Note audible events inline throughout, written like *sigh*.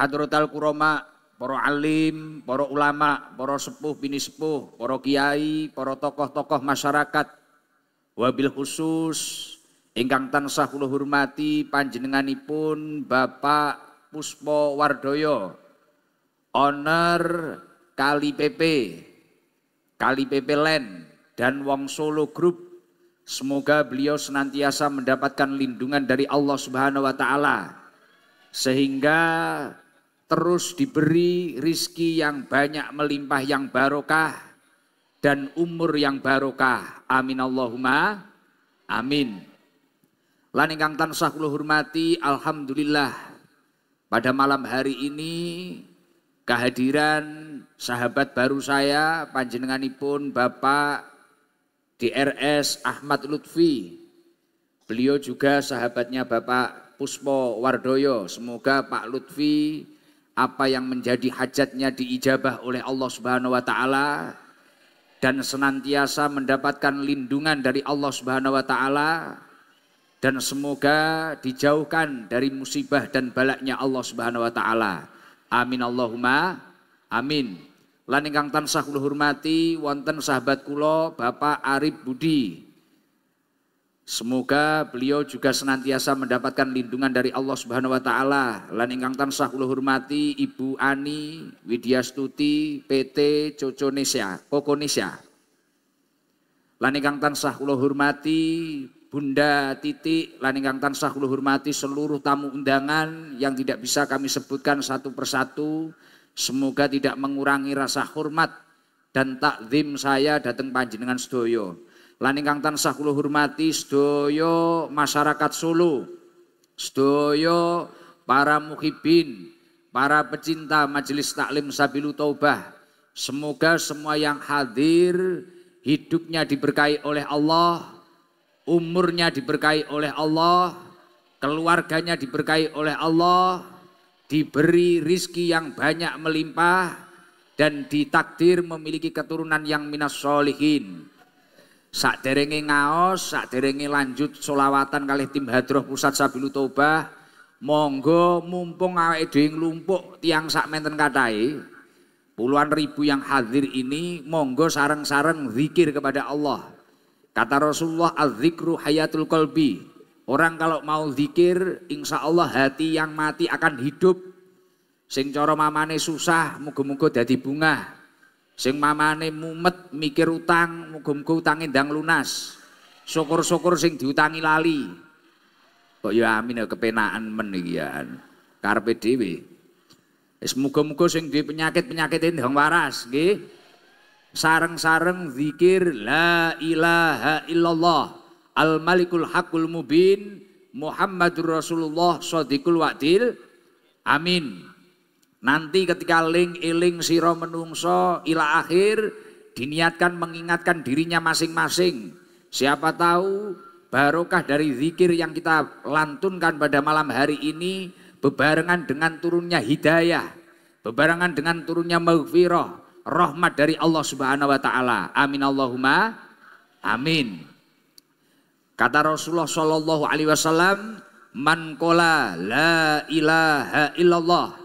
Hadrotal kuroma, para alim, para ulama, para sepuh bini sepuh, para kiai, para tokoh-tokoh masyarakat. Wabil khusus ingkang tansah kula hormati panjenenganipun Bapak Puspo Wardoyo, owner Kali PP, Kali PP Land dan Wong Solo Group. Semoga beliau senantiasa mendapatkan lindungan dari Allah Subhanahu wa taala sehingga terus diberi rizki yang banyak melimpah yang barokah dan umur yang barokah. Amin Allahumma. Amin. Lan ingkang tansah kula hormati, alhamdulillah pada malam hari ini kehadiran sahabat baru saya panjenenganipun Bapak DRS Ahmad Lutfi. Beliau juga sahabatnya Bapak Puspo Wardoyo. Semoga Pak Lutfi apa yang menjadi hajatnya diijabah oleh Allah Subhanahu wa taala dan senantiasa mendapatkan lindungan dari Allah Subhanahu wa taala dan semoga dijauhkan dari musibah dan balaknya Allah Subhanahu wa taala. Amin Allahumma amin. Lan ingkang tansah kula hormati wonten sahabat kula Bapak Arif Budi Semoga beliau juga senantiasa mendapatkan lindungan dari Allah Subhanahu wa taala. Lan ingkang tansah kula hormati Ibu Ani Stuti PT Coconesia, Kokonesia. Lan ingkang tansah kula hormati Bunda Titi, lan ingkang tansah kula hormati seluruh tamu undangan yang tidak bisa kami sebutkan satu persatu. Semoga tidak mengurangi rasa hormat dan takzim saya datang panjenengan sedoyo. Lan ingkang tansah kula hormati sedaya masyarakat Solo, sedaya para muhibin, para pecinta Majelis Taklim Sabilu Taubah. Semoga semua yang hadir hidupnya diberkahi oleh Allah, umurnya diberkahi oleh Allah, keluarganya diberkahi oleh Allah, diberi rizki yang banyak melimpah, dan ditakdir memiliki keturunan yang minas solihin. Sak Sakderenge ngaos, sakderenge lanjut solawatan kali tim hadroh pusat Sabilu Toba, monggo mumpung awake dhewe lumpuk tiang sak menten katai, puluhan ribu yang hadir ini monggo sarang-sarang zikir kepada Allah. Kata Rasulullah, "Az-zikru hayatul qalbi." Orang kalau mau zikir, insya Allah hati yang mati akan hidup. Sing coro mamane susah, mugo-mugo dadi bunga. Sing mamane mumet mikir utang, muga-muga utange ndang lunas. Syukur-syukur sing diutangi lali. Kok ya amin ya kepenaan men iki ya. Karepe dhewe. Wis muga-muga sing duwe penyakit-penyakite ndang waras, nggih. Sareng-sareng zikir la ilaha illallah al malikul hakul mubin Muhammadur Rasulullah sadiqul wa'dil. Amin. Nanti ketika ling iling siro menungso ila akhir diniatkan mengingatkan dirinya masing-masing. Siapa tahu barokah dari zikir yang kita lantunkan pada malam hari ini bebarengan dengan turunnya hidayah, bebarengan dengan turunnya maghfirah, rahmat dari Allah Subhanahu wa taala. Amin Allahumma amin. Kata Rasulullah Shallallahu alaihi wasallam, "Man qala la ilaha illallah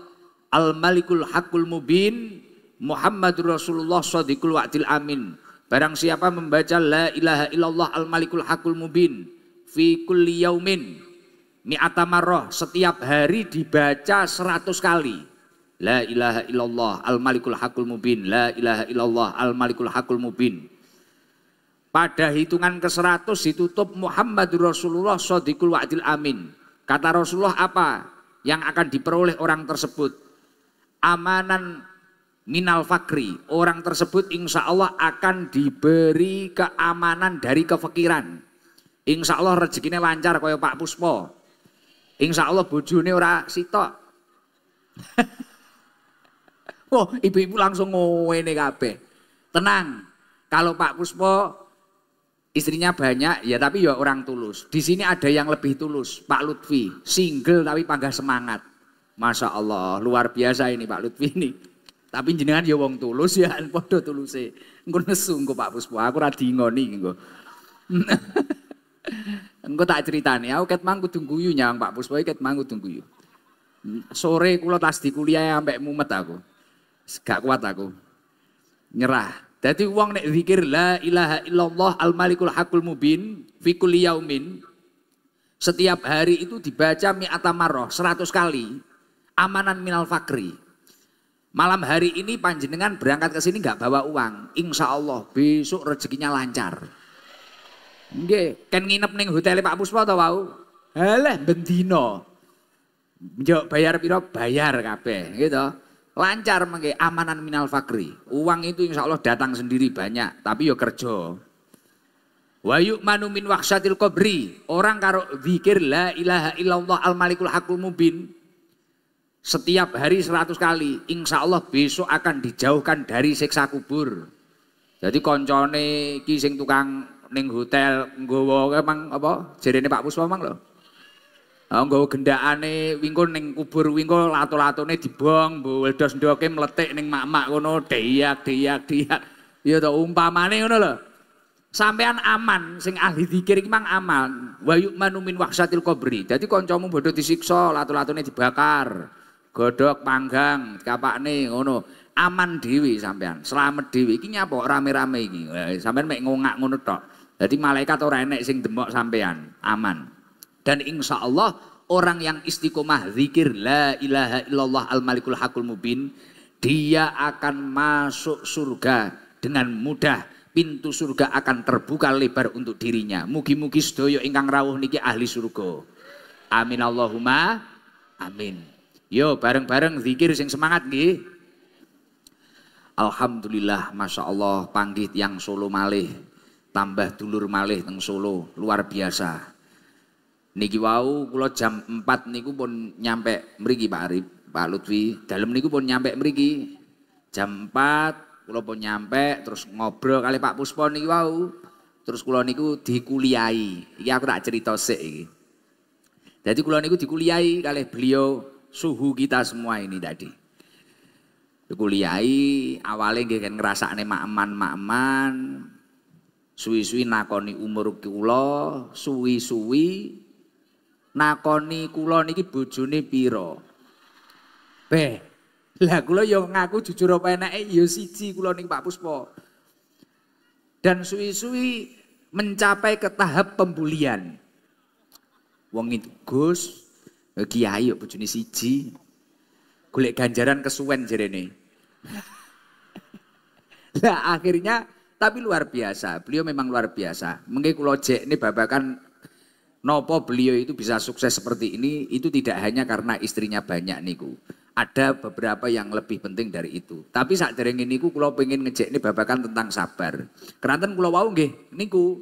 Al-Malikul Hakul Mubin Muhammadur Rasulullah Sadiqul Wa'dil Amin. Barang siapa membaca la ilaha illallah al-malikul hakul mubin fi kulli yaumin mi'ata marrah setiap hari dibaca seratus kali. La ilaha illallah al-malikul hakul mubin. La ilaha illallah al-malikul hakul mubin. Pada hitungan ke-100 ditutup Muhammadur Rasulullah Sadiqul Wa'dil Amin. Kata Rasulullah apa yang akan diperoleh orang tersebut? amanan minal fakri. Orang tersebut insya Allah akan diberi keamanan dari kefikiran Insya Allah rezekinya lancar kaya Pak Puspo. Insya Allah bojone ora sitok. oh *laughs* ibu-ibu langsung ngowene kabeh. Tenang, kalau Pak Puspo istrinya banyak ya tapi ya orang tulus. Di sini ada yang lebih tulus, Pak Lutfi, single tapi panggah semangat. Masya Allah, luar biasa ini Pak Lutfi ini. Tapi jenengan ya wong tulus ya, *laughs* podo tuluse. Engkau nesu engkau Pak Puspo, aku radhi nih. Engkau *laughs* tak tak nih. aku ket mangku tunggu yu nyang Pak Puspo ket mangku tunggu yu. Sore kulo tas di kuliah sampai mumet aku. Gak kuat aku. Nyerah. Jadi uang nek zikir la ilaha illallah al malikul hakul mubin Fikul yaumin setiap hari itu dibaca mi'ata marrah 100 kali amanan minal fakri. Malam hari ini panjenengan berangkat ke sini nggak bawa uang. Insya Allah besok rezekinya lancar. Oke, kan nginep nih hotel Pak Puspa atau wau? Halah bendino. Jok bayar piro? Bayar kape, gitu. Lancar mengge amanan minal fakri. Uang itu insya Allah datang sendiri banyak, tapi yo kerja. wayuk manu min waksatil kobri. Orang karo zikir la ilaha illallah al malikul hakul mubin setiap hari seratus kali, insya Allah besok akan dijauhkan dari siksa kubur. Jadi koncone kising tukang ning hotel nggawa emang apa jerene Pak Puspa emang lho. Nah, nggawa gendakane wingko ning kubur wingko lato-latone dibong, dos ndoke mletik ning mak-mak kono deyak deyak deyak. Ya to umpamane ngono lho. Sampean aman sing ahli zikir iki mang aman. Wa yu'manu min wahsatil jadi Dadi kancamu bodho disiksa, lato-latone dibakar. Godok panggang kapak nih, ngono. Aman Dewi sampean, selamat Dewi, Iki nyapa rame-rame ini? Sampean mek ngongak ngono tok. Jadi malaikat orang enek sing demok sampean, aman. Dan insya Allah orang yang istiqomah zikir la ilaha illallah al malikul hakul mubin dia akan masuk surga dengan mudah pintu surga akan terbuka lebar untuk dirinya mugi-mugi sedoyo ingkang rawuh niki ahli surga amin Allahumma amin Yo bareng-bareng zikir sing semangat nggih. Alhamdulillah Masya Allah panggih yang Solo malih tambah dulur malih teng Solo luar biasa niki wau kula jam 4 niku pun nyampe mriki Pak Arif Pak Lutfi dalam niku pun nyampe mriki jam 4 kula pun nyampe terus ngobrol kali Pak Puspo niki wau terus kula niku dikuliahi iya aku tak cerita sik iki dadi kula niku dikuliahi kali beliau suhu kita semua ini tadi. Kuliahi awalnya nggih kan nih makman makman suwi-suwi nakoni umur kulo suwi-suwi nakoni kulo niki bujuni piro Be, lah kulo yang ngaku jujur apa enak eh yo ya siji kulo niki Pak Puspo. Dan suwi-suwi mencapai ke tahap pembulian. Wong itu Gus, Eh, kiai yuk bujuni siji. Golek ganjaran kesuwen jerene. *laughs* Lah akhirnya tapi luar biasa. Beliau memang luar biasa. Mengke jek ini, babakan nopo beliau itu bisa sukses seperti ini itu tidak hanya karena istrinya banyak niku. Ada beberapa yang lebih penting dari itu. Tapi saat dereng ini kula pengen ini, babakan tentang sabar. Keranten kula wau nggih niku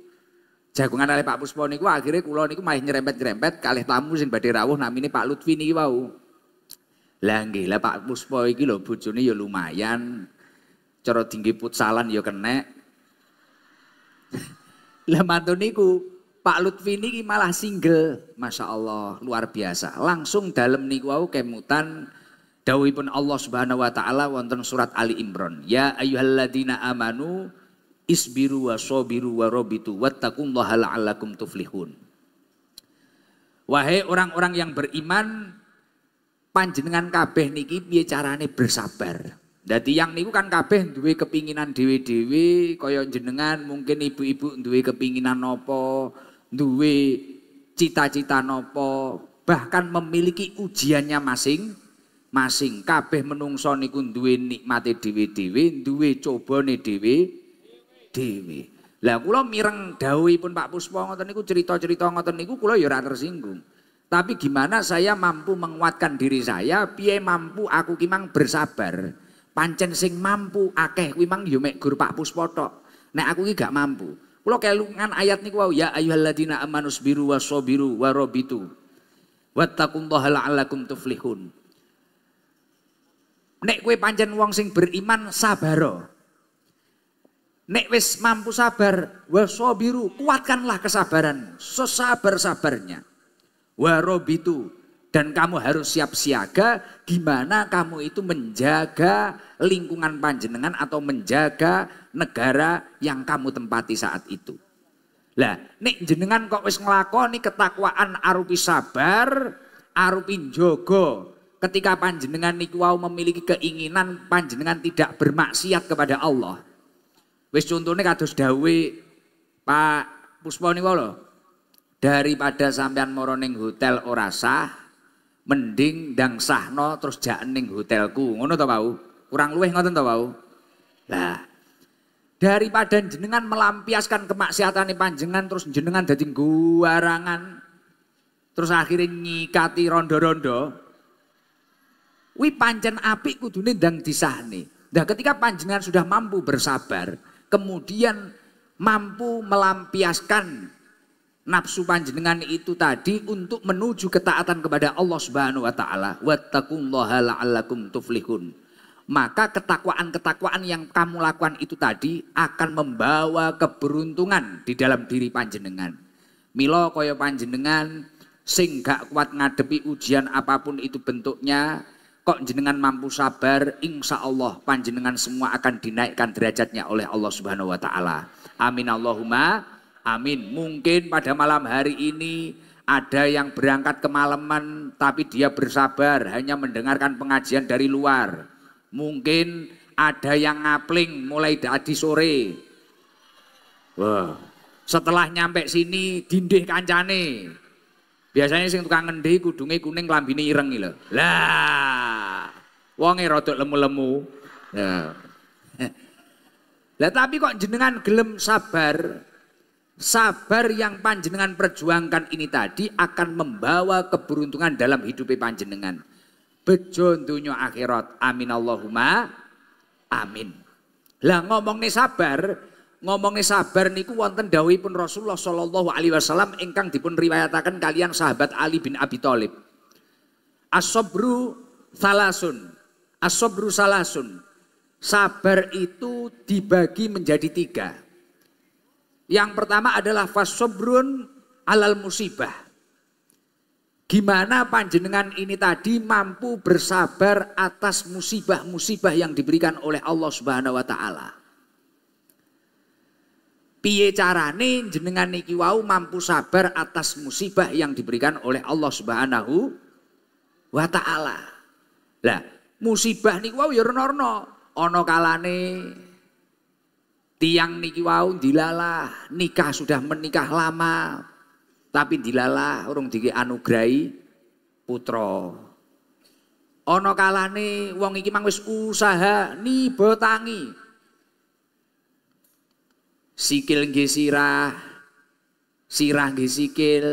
Jagungan oleh Pak Puspo niku akhirnya kula niku malah nyerempet-nyerempet kali tamu sing badhe rawuh namine Pak Lutfi niki wau. Lah nggih lah Pak Puspo iki lho bojone ya lumayan. Cara tinggi put putsalan ya kenek. *laughs* Lah mantu niku Pak Lutfi niki malah single, masya Allah luar biasa. Langsung dalam niku wau kemutan Dawipun Allah Subhanahu wa taala wonten surat Ali Imran, ya ayuhalladina amanu isbiru wa sobiru wa robitu wattaqullaha la'allakum tuflihun. Wahai orang-orang yang beriman, panjenengan kabeh niki piye carane bersabar. Jadi yang niku kan kabeh duwe kepinginan dewi-dewi, kaya jenengan mungkin ibu-ibu duwe kepinginan nopo, duwe cita-cita nopo, bahkan memiliki ujiannya masing masing kabeh menungso niku duwe nikmati dewi-dewi, duwe coba nih -dewi Dewi, Lah kula mireng dawuhipun Pak Puspa ngoten niku cerita-cerita ngoten niku kula ya ora tersinggung. Tapi gimana saya mampu menguatkan diri saya, piye mampu aku kimang bersabar. Pancen sing mampu akeh kuwi mang yo ya mek Pak Puspa tok. Nek aku iki gak mampu. Kula kelungan ayat niku wau ya ayyuhalladzina amanu biru wasabiru warabitu. Wattaqullaha la'allakum tuflihun. Nek kue pancen wong sing beriman sabaro. Nek wis mampu sabar, biru kuatkanlah kesabaran, sesabar-sabarnya. Warobitu, dan kamu harus siap siaga gimana kamu itu menjaga lingkungan panjenengan atau menjaga negara yang kamu tempati saat itu. Lah, nek jenengan kok wis nglakoni ketakwaan arupi sabar, arupi jogo, Ketika panjenengan niku memiliki keinginan panjenengan tidak bermaksiat kepada Allah Wis contohnya kados Dawi Pak Puspo Pusponika lho. Daripada sampean moroning hotel ora mending dang sahno terus jaken hotelku. Ngono tau bau Kurang luweh ngoten tau bau Lah, daripada jenengan melampiaskan kemaksiatan panjenengan terus jenengan dadi guarangan terus akhirnya nyikati rondo-rondo wi pancen api kudune ndang disahne dah ketika panjenengan sudah mampu bersabar kemudian mampu melampiaskan nafsu panjenengan itu tadi untuk menuju ketaatan kepada Allah Subhanahu wa taala. Wattaqullaha la'allakum tuflihun. Maka ketakwaan-ketakwaan yang kamu lakukan itu tadi akan membawa keberuntungan di dalam diri panjenengan. Milo koyo panjenengan sing gak kuat ngadepi ujian apapun itu bentuknya Kok jenengan mampu sabar, insya Allah panjenengan semua akan dinaikkan derajatnya oleh Allah Subhanahu wa Ta'ala. Amin Allahumma, amin. Mungkin pada malam hari ini ada yang berangkat kemalaman tapi dia bersabar hanya mendengarkan pengajian dari luar. Mungkin ada yang ngapling mulai dari sore. Wah, setelah nyampe sini dindih kancane. Biasanya sing tukang ngendi kudunge kuning lambine ireng lho. Lah. Wonge rada lemu-lemu. Ya. Lah tapi kok jenengan gelem sabar? Sabar yang panjenengan perjuangkan ini tadi akan membawa keberuntungan dalam hidup panjenengan. Bejo dunia akhirat. Amin Allahumma. Amin. Lah ngomongnya sabar, ngomongnya sabar niku wonten pun Rasulullah Shallallahu alaihi wasallam ingkang pun riwayatakan kalian sahabat Ali bin Abi Thalib. Asobru salasun. Asobru salasun. Sabar itu dibagi menjadi tiga. Yang pertama adalah fasobrun alal musibah. Gimana panjenengan ini tadi mampu bersabar atas musibah-musibah yang diberikan oleh Allah Subhanahu wa taala piye carane jenengan niki wau mampu sabar atas musibah yang diberikan oleh Allah Subhanahu wa taala. Lah, musibah niku wau ya renorno, ana kalane tiang niki wau dilalah, nikah sudah menikah lama tapi dilalah urung dike anugrai putra. Ana kalane wong iki mang wis usaha botangi sikil nggih sirah, sirah nggih sikil,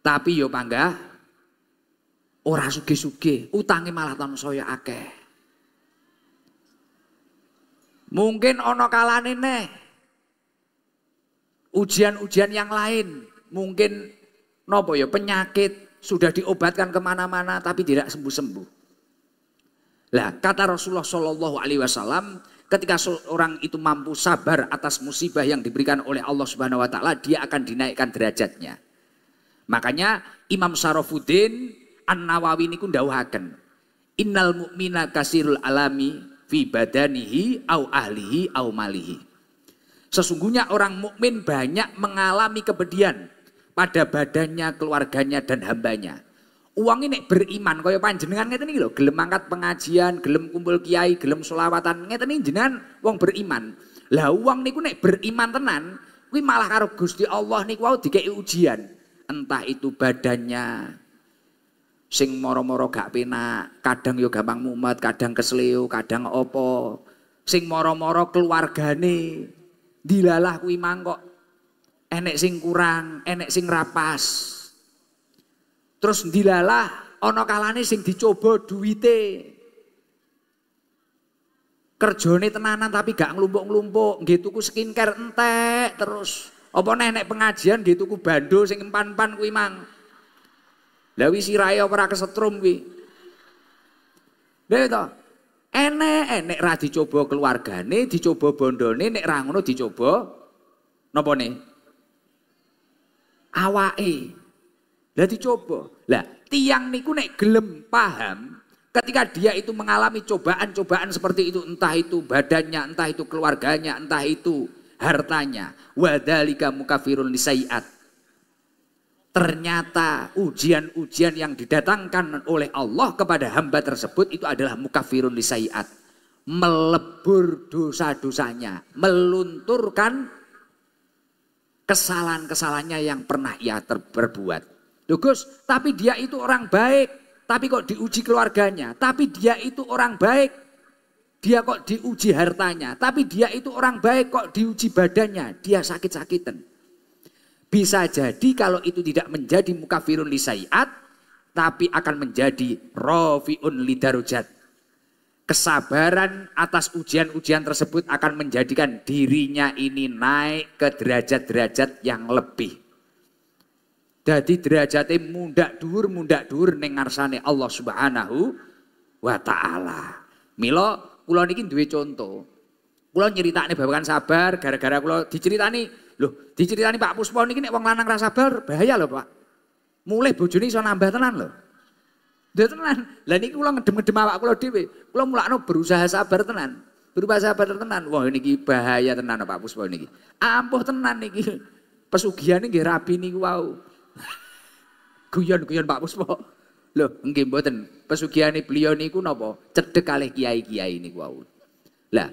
tapi yo bangga, ora sugi-sugi, utangi malah soya akeh. Mungkin ono kalane neh. Ujian-ujian yang lain, mungkin nopo yo penyakit sudah diobatkan kemana-mana tapi tidak sembuh-sembuh. Lah kata Rasulullah Shallallahu Alaihi Wasallam Ketika seorang itu mampu sabar atas musibah yang diberikan oleh Allah Subhanahu wa taala, dia akan dinaikkan derajatnya. Makanya Imam Syarafuddin An-Nawawi niku ndawuhaken, "Innal mu'mina kasirul alami fi badanihi au ahlihi au malihi." Sesungguhnya orang mukmin banyak mengalami kepedihan pada badannya, keluarganya dan hambanya uang ini beriman kaya panjenengan ngeten iki loh, gelem angkat pengajian gelem kumpul kiai gelem solawatan ngeten iki jenengan uang beriman lah uang ini niku nek beriman tenan kuwi malah karo Gusti Allah niku wau dikeki ujian entah itu badannya sing moro-moro gak penak kadang yo gampang mumet kadang kesleo kadang opo sing moro-moro keluargane dilalah kuwi kok enek sing kurang enek sing rapas Terus dilalah ana kalane sing dicoba duite Kerjone tenanan tapi gak nglumpuk-nglumpuk, nggih tuku skincare entek terus. Apa nenek pengajian nggih tuku bandul sing empan-empan kuwi mang. Lah wis sirahe ora kesetrum wi Lha to. Enek, enek eh, ra dicoba keluargane, dicoba bondone, nek ra ngono dicoba napa ne? Awake. Lah dicoba. Lah tiang niku nek gelem paham ketika dia itu mengalami cobaan-cobaan seperti itu entah itu badannya, entah itu keluarganya, entah itu hartanya. Wadalika mukafirun lisaiat. Ternyata ujian-ujian yang didatangkan oleh Allah kepada hamba tersebut itu adalah mukafirun lisaiat. Melebur dosa-dosanya, melunturkan kesalahan-kesalahannya yang pernah ia perbuat. Gus, tapi dia itu orang baik. Tapi kok diuji keluarganya. Tapi dia itu orang baik. Dia kok diuji hartanya. Tapi dia itu orang baik kok diuji badannya. Dia sakit-sakitan. Bisa jadi kalau itu tidak menjadi mukafirun lisaiat, Tapi akan menjadi rofiun lidarujat kesabaran atas ujian-ujian tersebut akan menjadikan dirinya ini naik ke derajat-derajat yang lebih Dadi derajatnya mundak dhuwur mundak dhuwur ning ngarsane Allah Subhanahu wa taala. Mila kula niki duwe conto. Kula nyeritakne babakan sabar gara-gara kula diceritani, lho, diceritani Pak Puspo niki nek wong lanang ra sabar bahaya loh Pak. Mulai bojone iso nambah tenan loh. Dia tenan. Lah niki kula ngedem-ngedem awak kula dhewe. Kula mulakno berusaha sabar tenan. Berusaha sabar tenan. Wah niki bahaya tenan Pak Puspo niki. Ampuh tenan niki. Pesugihan nih, rapi niku nih Wow. Guyon-guyon Pak Puspo. Loh, nggih mboten. Pesugihane beliau niku napa? Cedhek kalih kiai-kiai niku wau. Lah,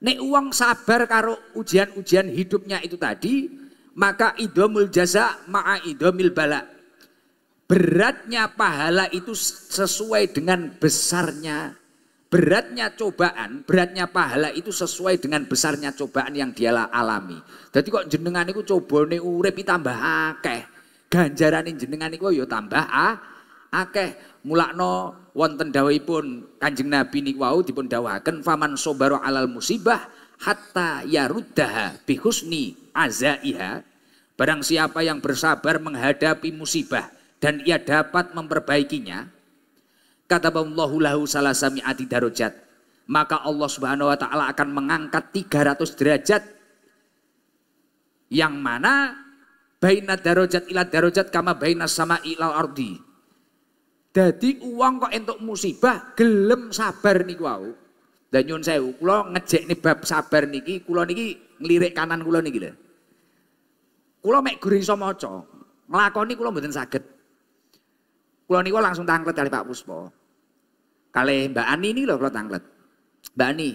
nek uang sabar karo ujian-ujian hidupnya itu tadi, maka idomul jaza ma'a idomil bala. Beratnya pahala itu sesuai dengan besarnya beratnya cobaan, beratnya pahala itu sesuai dengan besarnya cobaan yang dia alami. Jadi kok jenengan itu cobone urep tambah akeh ganjarane jenengan niku ya tambah ah, akeh mulakno wonten dawuhipun Kanjeng Nabi niku wau dipun dawuhaken faman sobaro alal musibah hatta yaruddaha bihusni azaiha barang siapa yang bersabar menghadapi musibah dan ia dapat memperbaikinya kata Allah lahu salasami ati darajat maka Allah Subhanahu wa taala akan mengangkat 300 derajat yang mana Baina darojat ila darojat kama baina sama ila ardi. Jadi uang kok entuk musibah gelem sabar niku wau. Dan nyun kulo kula nih bab sabar niki, kulo niki ngelirik kanan kula niki lho. Kula mek gurung iso maca, kulo kula mboten saged. Kula niku langsung tanglet kali Pak Puspo. Kali Mbak Ani ini lho kula tanglet. Mbak Ani,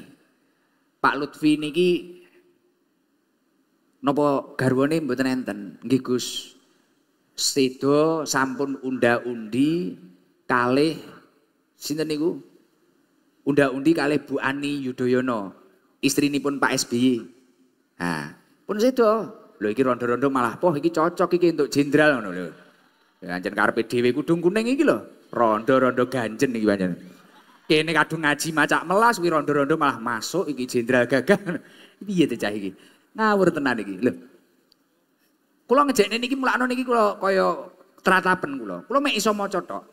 Pak Lutfi niki Nopo garwane mboten enten? Nggih Gus. Sedo sampun unda-undi kalih sinten niku? Unda-undi kalih Bu Ani Yudhoyono, istrinipun Pak SBY. Ha, pun sedo. Lho iki rondo-rondo malah poh iki cocok iki untuk jenderal ngono lho. Ganjen ya, karepe dhewe kudung kuning iki lho. Rondo-rondo ganjen iki pancen. Kene kadung ngaji macak melas kuwi rondo-rondo malah masuk iki jenderal gagah. *laughs* Piye teh cah iki? Ngawur tenan iki. Lho. Kula ngejekne niki mulakno niki kula kaya tratapen kula. Kula mek iso maca tok.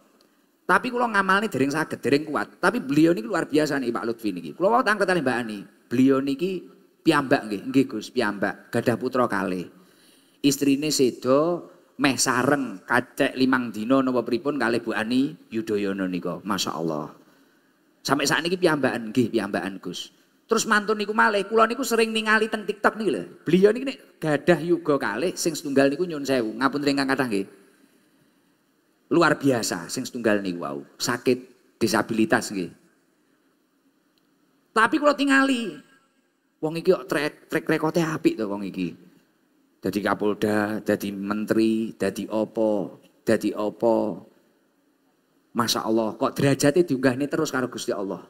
Tapi kula ngamalne dereng saged, dereng kuat. Tapi beliau niki luar biasa nih Pak Lutfi niki. Kula wau tangket Mbak Ani. Beliau niki piyambak nggih, nggih Gus, piyambak. Gadah putra kalih. Istrine sedo meh sareng kacek limang dino napa pripun kali Bu Ani Yudhoyono masya Allah, Sampai saat ini piambaan nggih piambaan Gus. Terus mantun niku malih, kula niku sering ningali teng TikTok niku lho. Beliau nek gadah yoga kalih sing setunggal niku nyun sewu, ngapunten ingkang kathah nggih. Luar biasa sing setunggal niku wau, sakit disabilitas nggih. Tapi kula tingali wong iki kok trek trek rekote apik to wong iki. Dadi Kapolda, dadi menteri, dadi opo, dadi opo. Masya Allah, kok derajatnya diunggah nih terus karo Gusti Allah.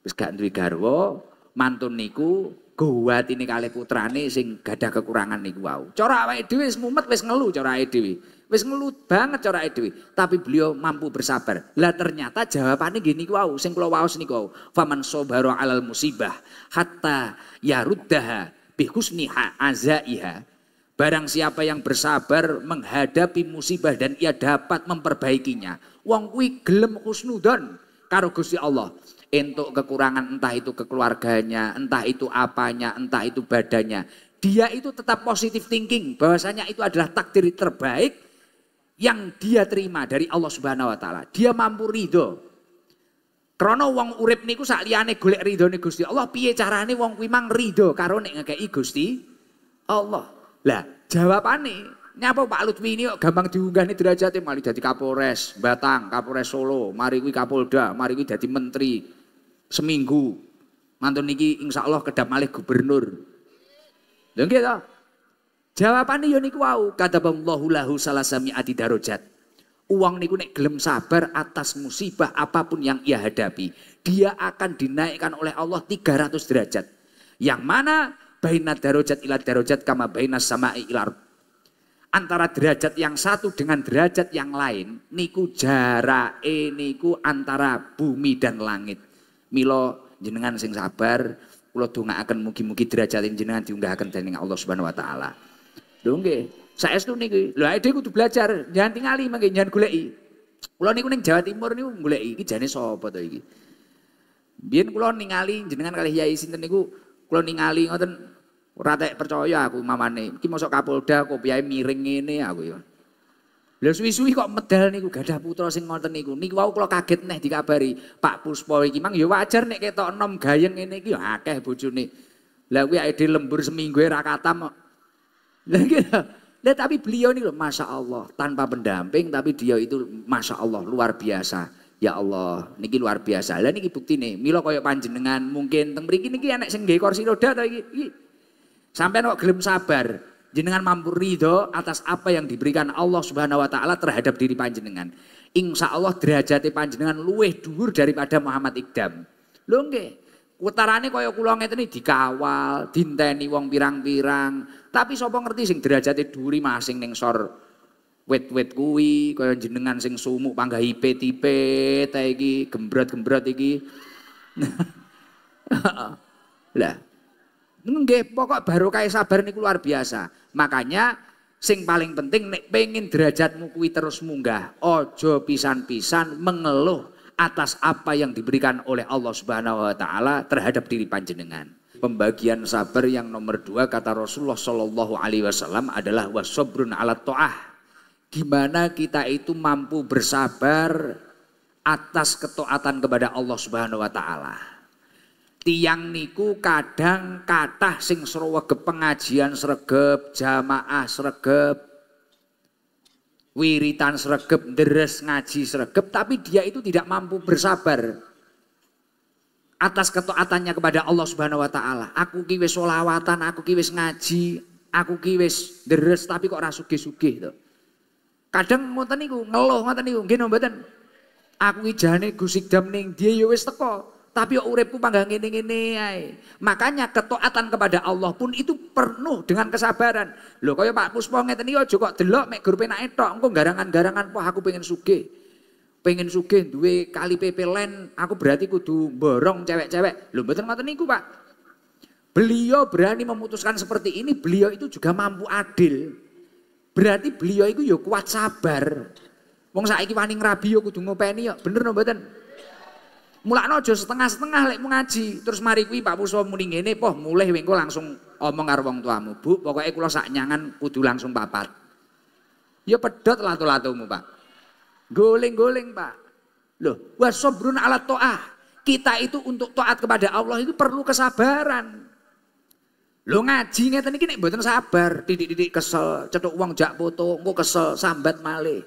Terus gak Garwo mantun niku ini kali putrane sing gada kekurangan niku wow. cora awa edwi semumet mumet ngelu cora edwi, wes ngelu banget cora edwi. tapi beliau mampu bersabar. Lah ternyata jawabannya gini wow, sing kalau wow niku kau Faman sobaro alal musibah hatta nih bihusniha azaiha Barang siapa yang bersabar menghadapi musibah dan ia dapat memperbaikinya. Wong kuwi gelem husnudon karo Gusti Allah. Untuk kekurangan entah itu kekeluarganya, entah itu apanya, entah itu badannya. Dia itu tetap positif thinking. Bahwasanya itu adalah takdir terbaik yang dia terima dari Allah Subhanahu wa taala. Dia mampu ridho. Karena wong urip niku sak liyane golek ridhone Gusti Allah piye carane wong kuwi mang ridho karo nek ngekeki Gusti Allah. Lah, jawabane nyapa Pak Lutfi ini gampang diunggah nih derajatnya Mari jadi Kapolres Batang, Kapolres Solo, mari kuwi Kapolda, mari kuwi jadi menteri seminggu. Mantun niki insya Allah kedap malih gubernur. dan kita jawabannya Jawabane yo ya niku wau, kataballahu lahu sami adi darojat Uang niku nek gelem sabar atas musibah apapun yang ia hadapi, dia akan dinaikkan oleh Allah 300 derajat. Yang mana baina darojat ila darajat kama baina sama'i ilar. Antara derajat yang satu dengan derajat yang lain, niku jarak niku antara bumi dan langit. Milo jenengan sing sabar, kula akan mugi-mugi derajatipun jenengan diunggahaken dening Allah Subhanahu wa taala. Lho nggih, saestu lo Lho ade kudu belajar, jangan tingali mangke jangan goleki. Kula niku ning Jawa Timur niku goleki iki jane sapa to iki? Biyen kula ningali jenengan kalih Yai sinten niku kula ningali ngoten ora percaya aku mamane. Iki mosok Kapolda kok piyae miring ngene aku ya. Lha suwi-suwi kok medal niku gadah putra sing ngoten niku. Niku wau kula kaget neh dikabari, Pak Puspo iki mang ya wajar nek ketok enom gayeng ngene iki ya akeh bojone. Lah kuwi ada lembur seminggu ra katam. Lah Nah, tapi beliau nih loh, Masya Allah, tanpa pendamping, tapi dia itu Masya Allah, luar biasa. Ya Allah, niki luar biasa. Lah niki bukti nih, milo koyo panjenengan mungkin teng mriki niki anak sing kursi roda ta iki. Sampeyan kok gelem sabar. Jenengan mampu ridho atas apa yang diberikan Allah Subhanahu wa taala terhadap diri panjenengan. Insya Allah derajat panjenengan luweh dhuwur daripada Muhammad Iqdam. Lho nggih, utarane kaya kula ngeten dikawal, dinteni wong pirang-pirang. Tapi sapa ngerti sing derajate duri masing ning sor wit-wit kuwi kaya jenengan sing sumuk panggahi tipe ta iki gembrot-gembrot iki. *laughs* Lah, Nggih, pokok baru kaya sabar ini luar biasa. Makanya sing paling penting nek pengen derajatmu kuwi terus munggah, ojo pisan-pisan mengeluh atas apa yang diberikan oleh Allah Subhanahu wa taala terhadap diri panjenengan. Pembagian sabar yang nomor dua kata Rasulullah Shallallahu Alaihi Wasallam adalah wasobrun alat to'ah. Gimana kita itu mampu bersabar atas ketaatan kepada Allah Subhanahu wa taala tiang niku kadang katah sing srewegep pengajian sregep, jamaah sregep, wiritan sregep, deres ngaji sregep, tapi dia itu tidak mampu bersabar atas ketaatannya kepada Allah Subhanahu wa taala. Aku ki wis selawatan, aku ki wis ngaji, aku ki wis deres tapi kok ora sugih-sugih to. Kadang ngoten niku ngeluh ngoten niku, nggih mboten. Aku ki jane Gusti Dam ning dia ya wis teko. Tapi ya uripku panggang ini ngene ae. Makanya ketaatan kepada Allah pun itu penuh dengan kesabaran. Lo kaya Pak Puspo ngeten iki aja kok delok mek grup enake tok engko garangan-garangan wah aku pengen sugih. Pengen sugih duwe kali pp len, aku berarti kudu borong cewek-cewek. Lho mboten ngoten niku, Pak. Beliau berani memutuskan seperti ini, beliau itu juga mampu adil. Berarti beliau itu ya kuat sabar. Wong saiki wani ngrabi yo ya kudu ngopeni yo. Ya. bener no mboten? mulakno aja setengah-setengah lek ngaji. Terus mari kuwi Pak Puspa muni ini poh mulai wingko langsung omong karo wong tuamu, Bu, pokoke kula sak nyangan kudu langsung papat. Ya pedot latu-latumu, Pak. Goling-goling, Pak. Loh, wa sabrun ala to'ah. Kita itu untuk toat kepada Allah itu perlu kesabaran. Lo ngaji ngeten iki nek mboten sabar, titik-titik kesel, cetuk uang jak foto, engko kesel, sambat male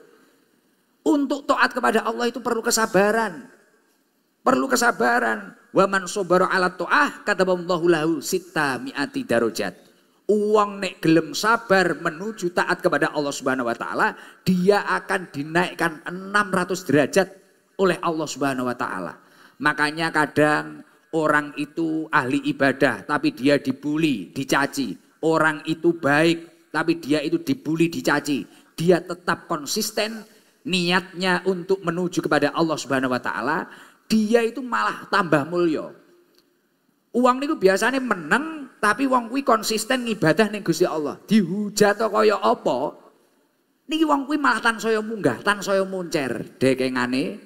Untuk toat kepada Allah itu perlu kesabaran. Perlu kesabaran. Wa man sobaro ala to'ah kata Allahu lahu sita mi'ati darujat. Uang nek gelem sabar menuju taat kepada Allah Subhanahu wa taala, dia akan dinaikkan 600 derajat oleh Allah Subhanahu wa taala. Makanya kadang orang itu ahli ibadah tapi dia dibully dicaci. Orang itu baik tapi dia itu dibully dicaci. Dia tetap konsisten niatnya untuk menuju kepada Allah Subhanahu wa taala dia itu malah tambah mulia. Uang niku biasanya menang, tapi uang kuwi konsisten ngibadah nih Gusti Allah. Dihujat kaya apa? Niki uang kuwi malah soya munggah, tansaya muncer dekengane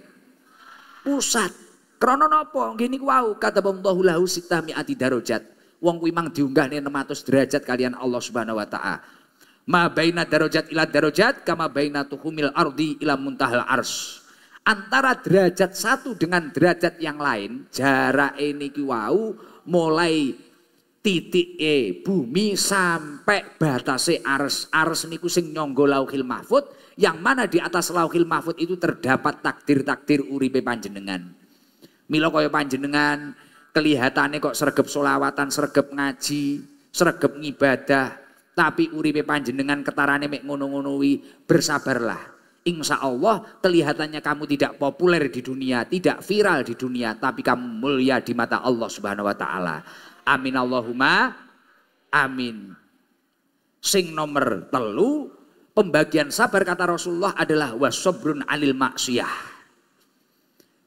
pusat. nopo, gini gini niku Kata katabullahu lahu sitami ati darojat. Wong kuwi mang nih 600 derajat kalian Allah Subhanahu wa taala. Ma baina darojat ila darojat, kama baina tuhumil ardi ila muntahal ars antara derajat satu dengan derajat yang lain jarak ini kiwau mulai titik e bumi sampai e ars ars niku sing nyonggo lauhil mahfud yang mana di atas lauhil mahfud itu terdapat takdir-takdir uripe panjenengan milo koyo panjenengan kelihatannya kok sergap solawatan sergap ngaji sergap ngibadah tapi uripe panjenengan ketarane mek ngono-ngonowi bersabarlah Insya Allah kelihatannya kamu tidak populer di dunia, tidak viral di dunia, tapi kamu mulia di mata Allah Subhanahu wa taala. Amin Allahumma amin. Sing nomor telu pembagian sabar kata Rasulullah adalah wasobrun alil maksiyah.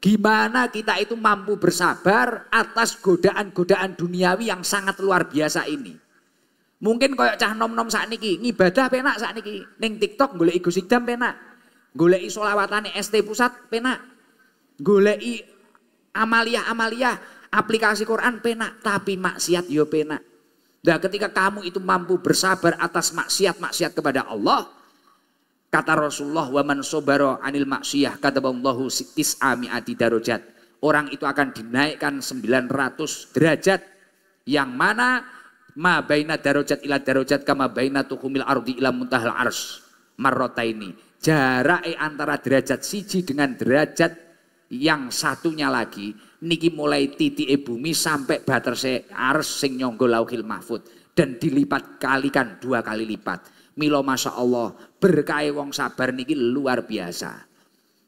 Gimana kita itu mampu bersabar atas godaan-godaan duniawi yang sangat luar biasa ini. Mungkin koyok cah nom-nom saat niki, ngibadah penak saat niki, neng TikTok boleh igu penak Golei solawatane ST pusat penak. Golei amalia-amalia aplikasi Quran pena. tapi maksiat yo ya pena. Nah, ketika kamu itu mampu bersabar atas maksiat-maksiat kepada Allah, kata Rasulullah, "Wa man sobaro anil maksiyah kata Allahu sitis ami adi darojat." Orang itu akan dinaikkan 900 derajat yang mana ma baina darojat ila darojat kama baina tuhumil ardi ila muntahal ars marrota ini jarak antara derajat siji dengan derajat yang satunya lagi niki mulai titik bumi sampai se ars sing nyonggo laukil mahfud dan dilipat kalikan dua kali lipat milo masya Allah berkai wong sabar niki luar biasa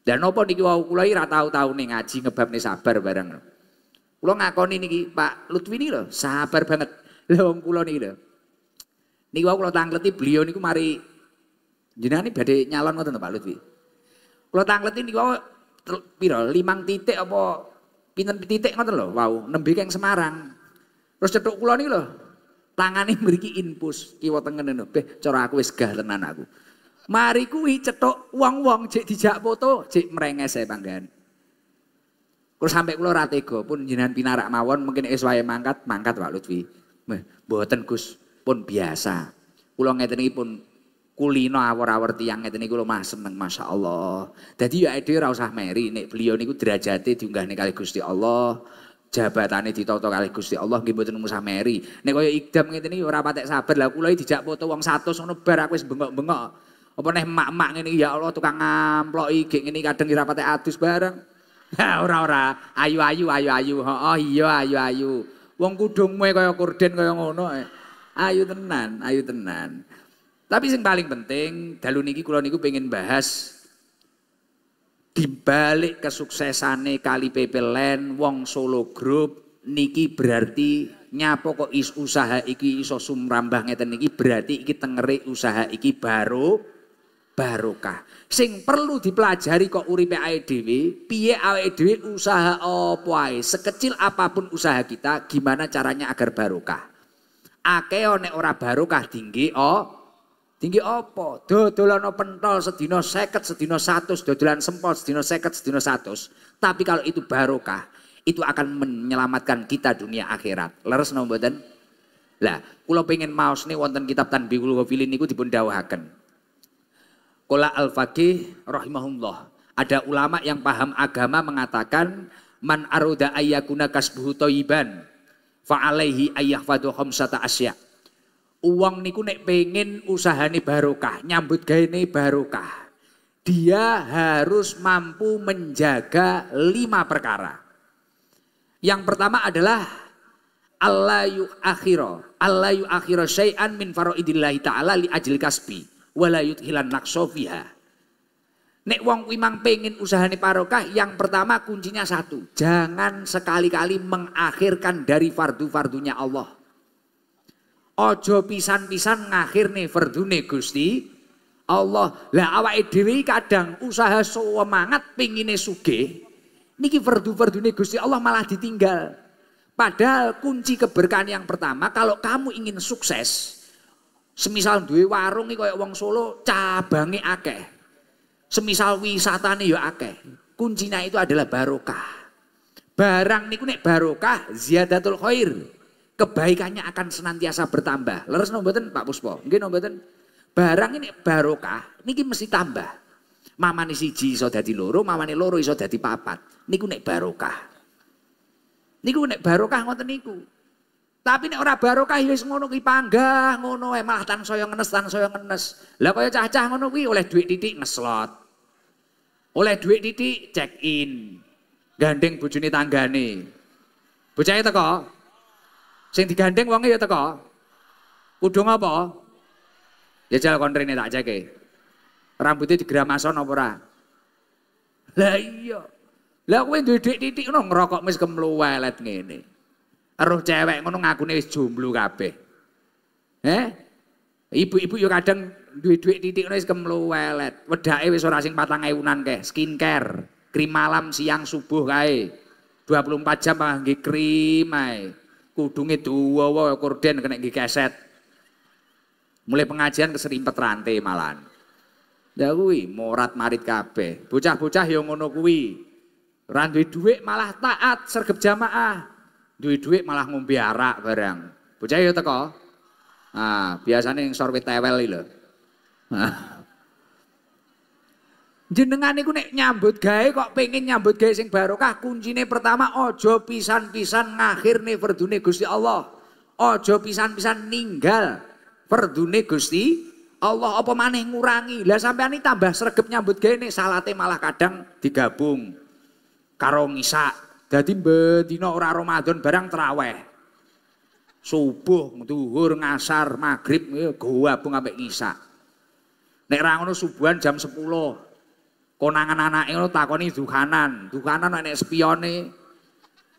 dan nopo niki wau kulai ratau tau nih ngaji ngaji nih sabar bareng kula ngakoni niki Pak lutwini nih sabar banget lo wong kula nih lo niki wau kula tangkleti beliau niku mari Jenengan ini badhe nyalon ngoten Pak Lutfi. Kalau tanglet ini kau pira? limang titik apa pinten titik ngoten lho. Wow, nembe keng Semarang. Terus cetuk kula niki lho. Tangane mriki impus kiwa tengen ngono. Beh, cara aku wis gah tenan aku. Mari kuwi cetok wong-wong jek dijak foto, jek merenges saya panggan. Terus sampai kula ra tega pun jenengan pinarak mawon mungkin wis wae mangkat, mangkat Pak Lutfi. mboten Gus, pun biasa. Kula ngeten iki pun kulino awar-awar tiang ngeten niku lho mah seneng Masya Allah. jadi ya itu ya usah meri nek beliau niku derajate diunggahne kali Gusti Allah, jabatane ditata kali Gusti Allah nggih mboten musah meri. Nek kaya ikdam ngeten iki ora patek sabar lah kula dijak foto uang satu, ngono bar aku bengok-bengok. Apa nek mak-mak ini ya Allah tukang ngamplok iki ini kadang ora patek adus bareng. *laughs* ora ora, ayu-ayu ayu-ayu. Oh iya ayu-ayu. Wong kudungmu e kaya korden kaya ngono. E. Ayu tenan, ayu tenan. Tapi yang paling penting, dalu niki kulo niku pengen bahas dibalik kesuksesane kali Land, wong Solo Group niki berarti nyapo kok is usaha iki iso sumrambah ngeten niki berarti iki tengeri usaha iki baru barokah. Sing perlu dipelajari kok uripe awake dhewe, piye awake usaha apa ae, sekecil apapun usaha kita gimana caranya agar barokah. Akeh nek ora barokah tinggi oh Tinggi apa? Dodolan pentol sedina seket, sedina satus, dodolan sempol sedina seket, sedina satus. Tapi kalau itu barokah, itu akan menyelamatkan kita dunia akhirat. Leres no mboten? Lah, kula pengen maos nih wonten kitab Tanbihul wafiliniku niku dipun dawuhaken. Kula Al-Faqih rahimahullah. Ada ulama yang paham agama mengatakan man aruda ayyakuna kasbuhu toiban, fa'alaihi ayyahfadu khomsata asya'. Uang niku nek pengen usahane barokah, nyambut gawe ini barokah. Dia harus mampu menjaga lima perkara. Yang pertama adalah Allah yu akhiro, Allah yu akhiro syai'an min faroidillahi ta'ala li ajil kasbi. walayut hilan naksofiha. Nek wong imang pengin pengen usahane parokah, yang pertama kuncinya satu, jangan sekali-kali mengakhirkan dari fardu-fardunya Allah. Ojo pisan-pisan ngakhir nih verdune Gusti Allah. Lah awak edwi kadang usaha semua semangat pinginnya suge, Niki verdu-verdune Gusti Allah malah ditinggal. Padahal kunci keberkahan yang pertama kalau kamu ingin sukses semisal duwe warung nih kayak uang Solo cabange akeh. Semisal wisata nih yuk ya akeh. Kuncinya itu adalah barokah. Barang niku nek barokah ziyadatul khair kebaikannya akan senantiasa bertambah. Leres nombotan Pak Puspo, mungkin nombotan Barang ini barokah, niki mesti tambah. Mama Mamane siji iso dadi loro, Mama nih loro iso dadi papat. Niku nek barokah. Niku nek barokah ngoten niku. Tapi nek orang barokah ya wis ngono kuwi panggah ngono ae malah yang ngenes tansaya ngenes. Lah kaya cah-cah ngono kuwi oleh duit titik ngeslot. Oleh duit titik check in. Gandeng bojone tanggane. Bocahe teko, Sing digandeng wonge ya teko. Udung apa? Ya jalan kontrine tak ceke. Rambutnya digeramason apa ora? Lah iya. Lah kowe duwe dik titik ngono ngerokok wis kemluwelet ngene. Aruh cewek ngono ngakune wis jomblo kabeh. he? Ibu-ibu yo kadang duit duit titik wis kemluwelet. Wedake wis ora sing patang ke, keh, skincare, krim malam siang subuh kae. 24 jam nggih krim ae kudunge wow korden kena nggih Mulai pengajian keserimpet rantai malan. dahui morat marit kape, Bocah-bocah ya ngono kuwi. duwe malah taat sergap jamaah. Duwe duit malah ngombe arak barang. Bocah ya teko. Ah, biasanya yang sorbet tewel Jenengan niku nek nyambut gawe kok pengen nyambut gawe sing barokah kuncine pertama ojo pisan-pisan nih perdune Gusti Allah. Ojo pisan-pisan ninggal perdune Gusti Allah apa maneh ngurangi. Lah sampean iki tambah sregep nyambut gawe nek salate malah kadang digabung karo ngisak. Dadi bedina ora Ramadan barang traweh. Subuh, dhuwur, ngasar, gua eh, pun ambek ngisak. Nek ra ngono subuhan jam 10 konangan anake ngono takoni dukanan, dukanan enek spione.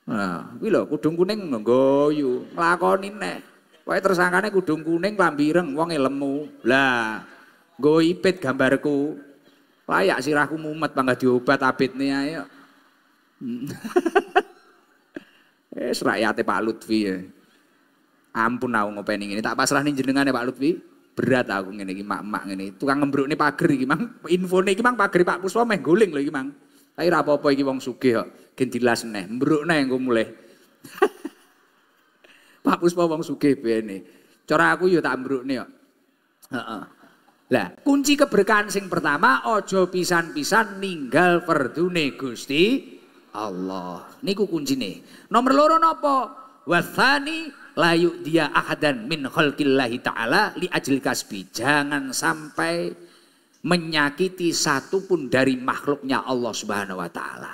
Nah, wilo kudung kuning nggoyu, ngelakonin neh. Wah tersangkanya kudung kuning lambireng wong lemu. Lah, nggo ipit gambarku. Layak sirahku mumet bangga diobat nih ayo. eh rakyatnya Pak Lutfi ya. Ampun aku ngopeni tak pasrah nih ning ya Pak Lutfi berat aku ngene iki mak-mak ngene. Tukang ngembrukne pager iki, Mang. Infone iki Mang pager Pak Puspa meh guling lho iki, Mang. Tapi ora apa-apa iki wong sugih kok. Gen dilas neh, mbrukne engko mulih. *laughs* Pak Puspa wong sugih bene. Cara aku ya tak mbrukne kok. Heeh. Lah, kunci keberkahan sing pertama ojo pisan-pisan ninggal fardune Gusti Allah. Niku kuncine. Nomor loro nopo Wasani layu dia ahadan min khalqillahi ta'ala li ajli kasbi. Jangan sampai menyakiti satupun dari makhluknya Allah Subhanahu wa taala.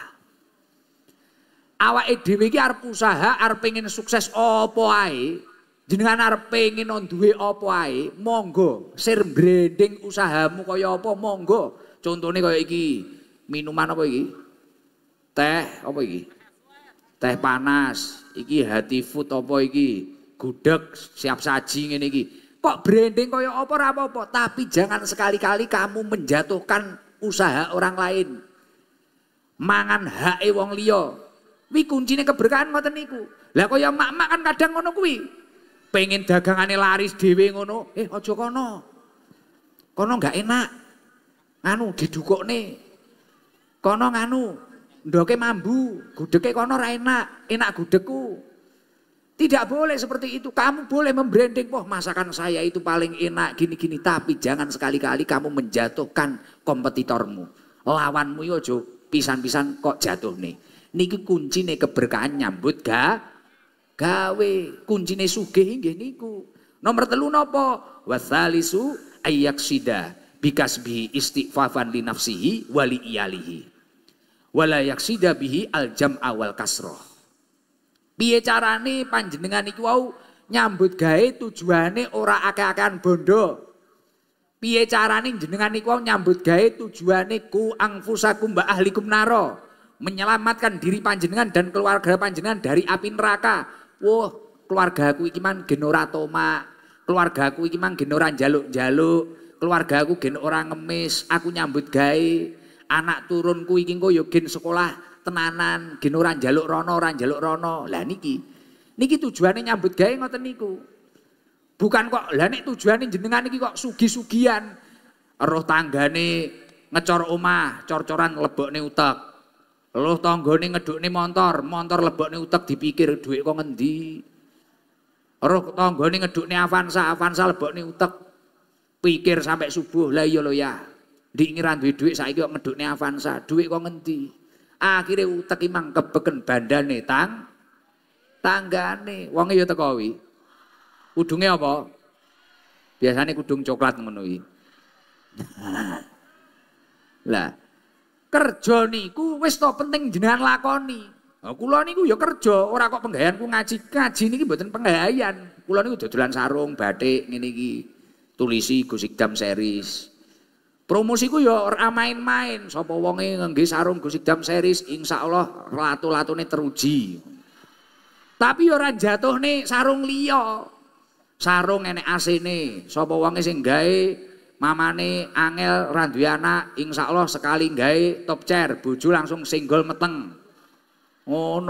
Awak dhewe ini arep usaha, arep pengen sukses apa ae, jenengan arep pengen duwe apa ae, monggo sir branding usahamu kaya apa monggo. Contohnya kaya iki, minuman apa iki? Teh apa iki? Teh panas iki hati food apa iki gudeg siap saji ngene iki kok branding koyo apa ora apa-apa tapi jangan sekali-kali kamu menjatuhkan usaha orang lain mangan hak wong liya Wi kuncine keberkahan ngoten niku lah koyo mak-mak kan kadang ngono kuwi pengen dagangane laris dhewe ngono eh aja kono kono gak enak nganu didukokne kono nganu ndoke mambu, gudeke kono ra enak, enak gudeku Tidak boleh seperti itu. Kamu boleh membranding, wah masakan saya itu paling enak gini-gini. Tapi jangan sekali-kali kamu menjatuhkan kompetitormu. Lawanmu yojo pisan-pisan kok jatuh nih. Niki nih keberkahan nyambut ga gawe. nih suge hingga niku. Nomor telu nopo? Wasalisu bikas bi istighfafan li nafsihi wali iyalihi. Wala yaksida bihi al jam awal kasroh. Piye carane panjenengan iku wau nyambut gawe tujuane ora akeh-akehan bondo. Piye carane jenengan iku wau nyambut gawe tujuane ku angfusakum ba ahlikum naro. Menyelamatkan diri panjenengan dan keluarga panjenengan dari api neraka. Wah, keluarga aku iki man gen toma, keluarga aku iki man gen ora njaluk keluarga aku gen ora ngemis, aku nyambut gawe anak turunku iki engko ya gen sekolah tenanan, gen ora njaluk rono, ora njaluk rono. Lah niki. Niki tujuane nyambut gawe ngoten niku. Bukan kok lah nek tujuane jenengan iki kok sugi-sugian. Roh tanggane ngecor omah, cor-coran lebokne utek. Loh tanggane ngedukne montor, montor lebokne utek dipikir duit kok ngendi. Roh tanggane ngedukne avansa avansa lebokne utek. Pikir sampai subuh lah iya lo ya. Diingiran duit duit saya saiki kok medhukne Avanza, duit kok ngenti. Akhirnya utak imang kebeken bandane tang tanggane. Wonge ya teko kuwi. apa? Biasanya kudung coklat ngono *laughs* Lah, kerja niku wis to penting jenengan lakoni. Nah, kula niku ya kerja, ora kok ku ngaji. Ngaji niki mboten penggawean. Kulo niku dodolan sarung, batik ngene iki. Tulisi Gusikdam series. Promosi ku ya ora main-main, sobo wonge ngengge sarung Gusidam series Allah latu nih teruji. Tapi ya ora jatuh nih sarung liya. Sarung enek nih. sobo wonge sing gawe mamane angel ra insya Allah sekali gawe top chair buju langsung single meteng. Ngono.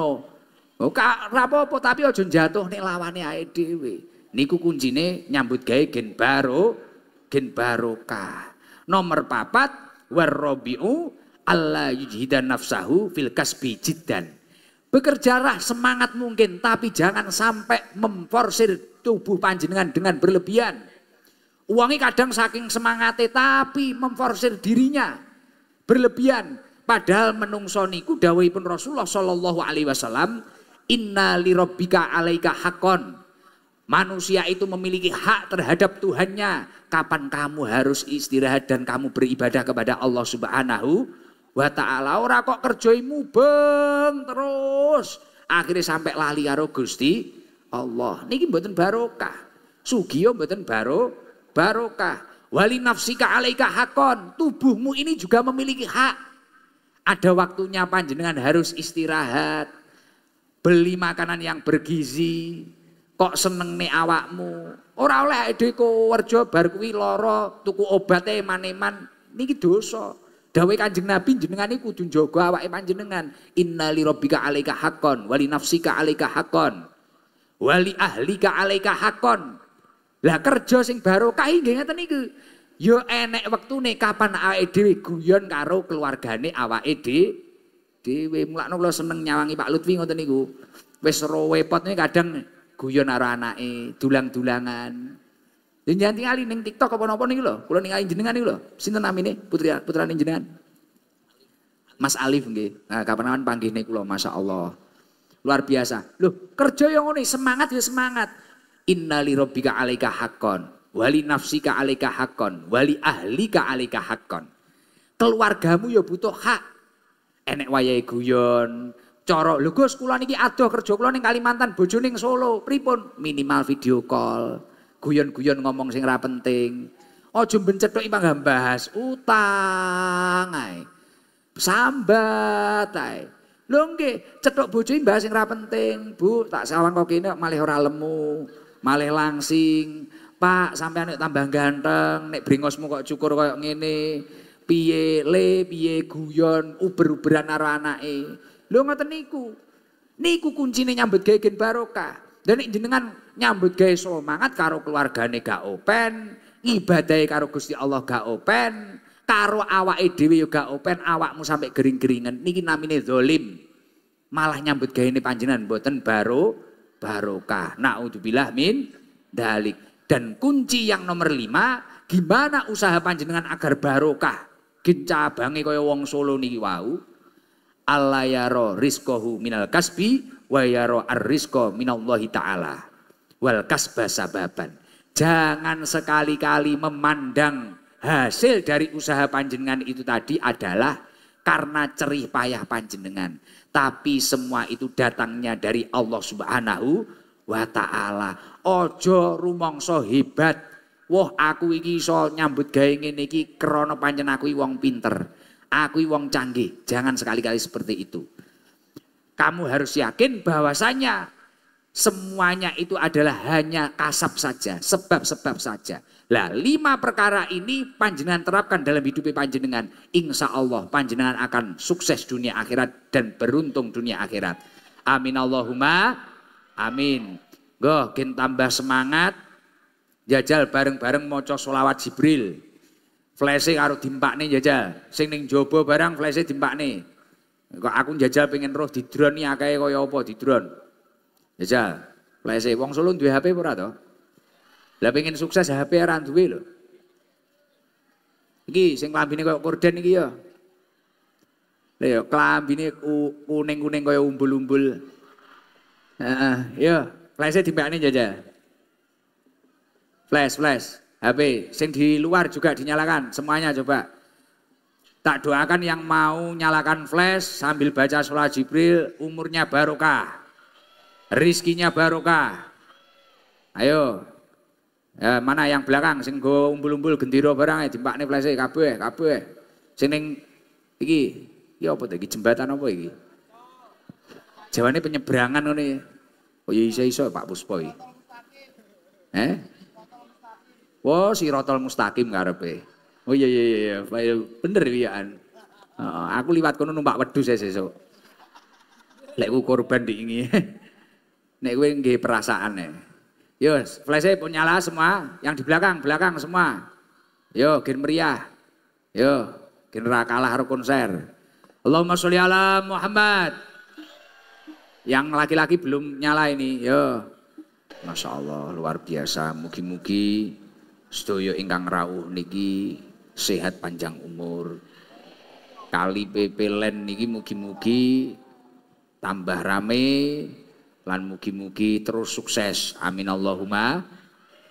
Oh, no, buka apa tapi aja jatuh lawane ae dhewe. Niku kuncine nyambut gae gen baru, gen barokah. Nomor papat warrobiu Allah yujhidan nafsahu fil kasbi jiddan. Bekerjalah semangat mungkin tapi jangan sampai memforsir tubuh panjenengan dengan berlebihan. Uangnya kadang saking semangatnya tapi memforsir dirinya berlebihan. Padahal menungso niku pun Rasulullah sallallahu alaihi wasallam inna lirabbika alaika hakon Manusia itu memiliki hak terhadap Tuhannya. Kapan kamu harus istirahat dan kamu beribadah kepada Allah Subhanahu wa taala. Ora kok kerjoimu beng terus. Akhirnya sampai lali karo Gusti Allah. Niki mboten barokah. Sugiyo mboten baro barokah. Wali nafsika alaika hakon. Tubuhmu ini juga memiliki hak. Ada waktunya panjenengan harus istirahat. Beli makanan yang bergizi, kok seneng nih awakmu. Ora oleh dhewe kowerjo bar kuwi lara tuku obate maneman eman niki dosa. Dawe Kanjeng Nabi jenengan iki kudu njaga awake panjenengan. Innali rabbika alaika haqqan wali nafsika alaika haqqan wali ahlika alaika haqqan. Lah kerja sing barokah nggih ngeten niku. Yo ya enek wektune kapan awake dhewe guyon karo keluargane awake dhewe. Dhewe mulakno kula seneng nyawangi Pak Lutfi ngoten niku. Wis rowe pot kadang guyon arah anake, dulang-dulangan. jangan tinggalin neng TikTok apa nopo nih lo, kalau ningali jenengan niku lho. Sinten namine? Putri nih jenengan. Mas Alif nih, Nah, kapan-kapan nih kalau lho, Allah. Luar biasa. Loh, kerja yang ngene, semangat ya semangat. Innali rabbika alika hakon, wali nafsika alika hakon, wali ahlika alika hakon, Keluargamu ya butuh hak. Enek wayai guyon, Coro lho Gus kula niki adoh kerja kula ning Kalimantan, bojo Solo, pripun? Minimal video call. Guyon-guyon ngomong sing ora penting. Aja mbencethok Imam Bahas utang ae. Sambat ae. Lho nggih, cethok bojo bahas sing penting, Bu. Tak sawang kok kene malih ora lemu, malih langsing. Pak, sampean nek tambah ganteng, nek bringosmu kok cukur koyo ngene. Piye le, piye guyon, uber-uberan karo anake. Lho ngoten niku. Niku kuncine nyambut gawe gen barokah. Dan ini dengan nyambut gaya semangat karo keluargane gak open, ibadai karo Gusti Allah gak open, karo awake dhewe yo gak open, awakmu sampai gering-geringen. Niki namine zolim. Malah nyambut gaya ini panjenengan mboten baru barokah. Nauzubillah min dalik. Dan kunci yang nomor lima, gimana usaha panjenengan agar barokah? Gencabangnya kaya wong solo nih wau. Allah yaro rizkohu minal kasbi wa yaro ar-rizko minallahi ta'ala. Wal kasba sababan. Jangan sekali-kali memandang hasil dari usaha panjenengan itu tadi adalah karena cerih payah panjenengan. Tapi semua itu datangnya dari Allah subhanahu wa ta'ala. Ojo rumongso hebat. Wah aku iki so nyambut gaingin iki krono pancen aku wong pinter aku wong canggih. Jangan sekali-kali seperti itu. Kamu harus yakin bahwasanya semuanya itu adalah hanya kasap saja, sebab-sebab saja. Lah lima perkara ini panjenengan terapkan dalam hidup panjenengan. Insya Allah panjenengan akan sukses dunia akhirat dan beruntung dunia akhirat. Amin Allahumma. Amin. Goh, tambah semangat. Jajal bareng-bareng moco solawat Jibril. Flashe karo nih jajal. Sing ning jaba barang flashe nih. Kok aku jajal pengen roh di drone akai iki akeh kaya di drone, Jajal. Flashe wong Solo duwe HP ora toh. Lah pengen sukses HP ora duwe lho. Iki sing nih kaya korden iki ya. Lah ya klambine kuning-kuning kaya umbul-umbul. Heeh, uh, ya, flashe dimpakne jajal. Flash, flash. HP, sing di luar juga dinyalakan, semuanya coba. Tak doakan yang mau nyalakan flash sambil baca sholat Jibril, umurnya barokah, rizkinya barokah. Ayo, ya, mana yang belakang, sing go umbul-umbul gendiro barang, eh, dipakne flash e, kabeh, kabeh. Sing ning iki, iki apa iki jembatan apa iki? Jawane penyeberangan ngene. Oh iya iso-iso iya, iya, iya, Pak Puspo iki. Eh? Wah, oh, si Rotol mustaqim ngarepe. Oh iya iya iya, iya. bener iya. Uh, aku liwat kono numpak wedhus sesuk. Lek ku korban diingi. *laughs* Nek kowe nggih perasaan ya. Yo, flash e pun nyala semua, yang di belakang, belakang semua. Yo, gen meriah. Yo, gen kalah harus konser. Allahumma sholli ala Muhammad. Yang laki-laki belum nyala ini, yo. Masya Allah, luar biasa. Mugi-mugi Sedaya ingkang rawuh niki sehat panjang umur. Kali Len niki mugi-mugi tambah rame lan mugi-mugi terus sukses. Amin Allahumma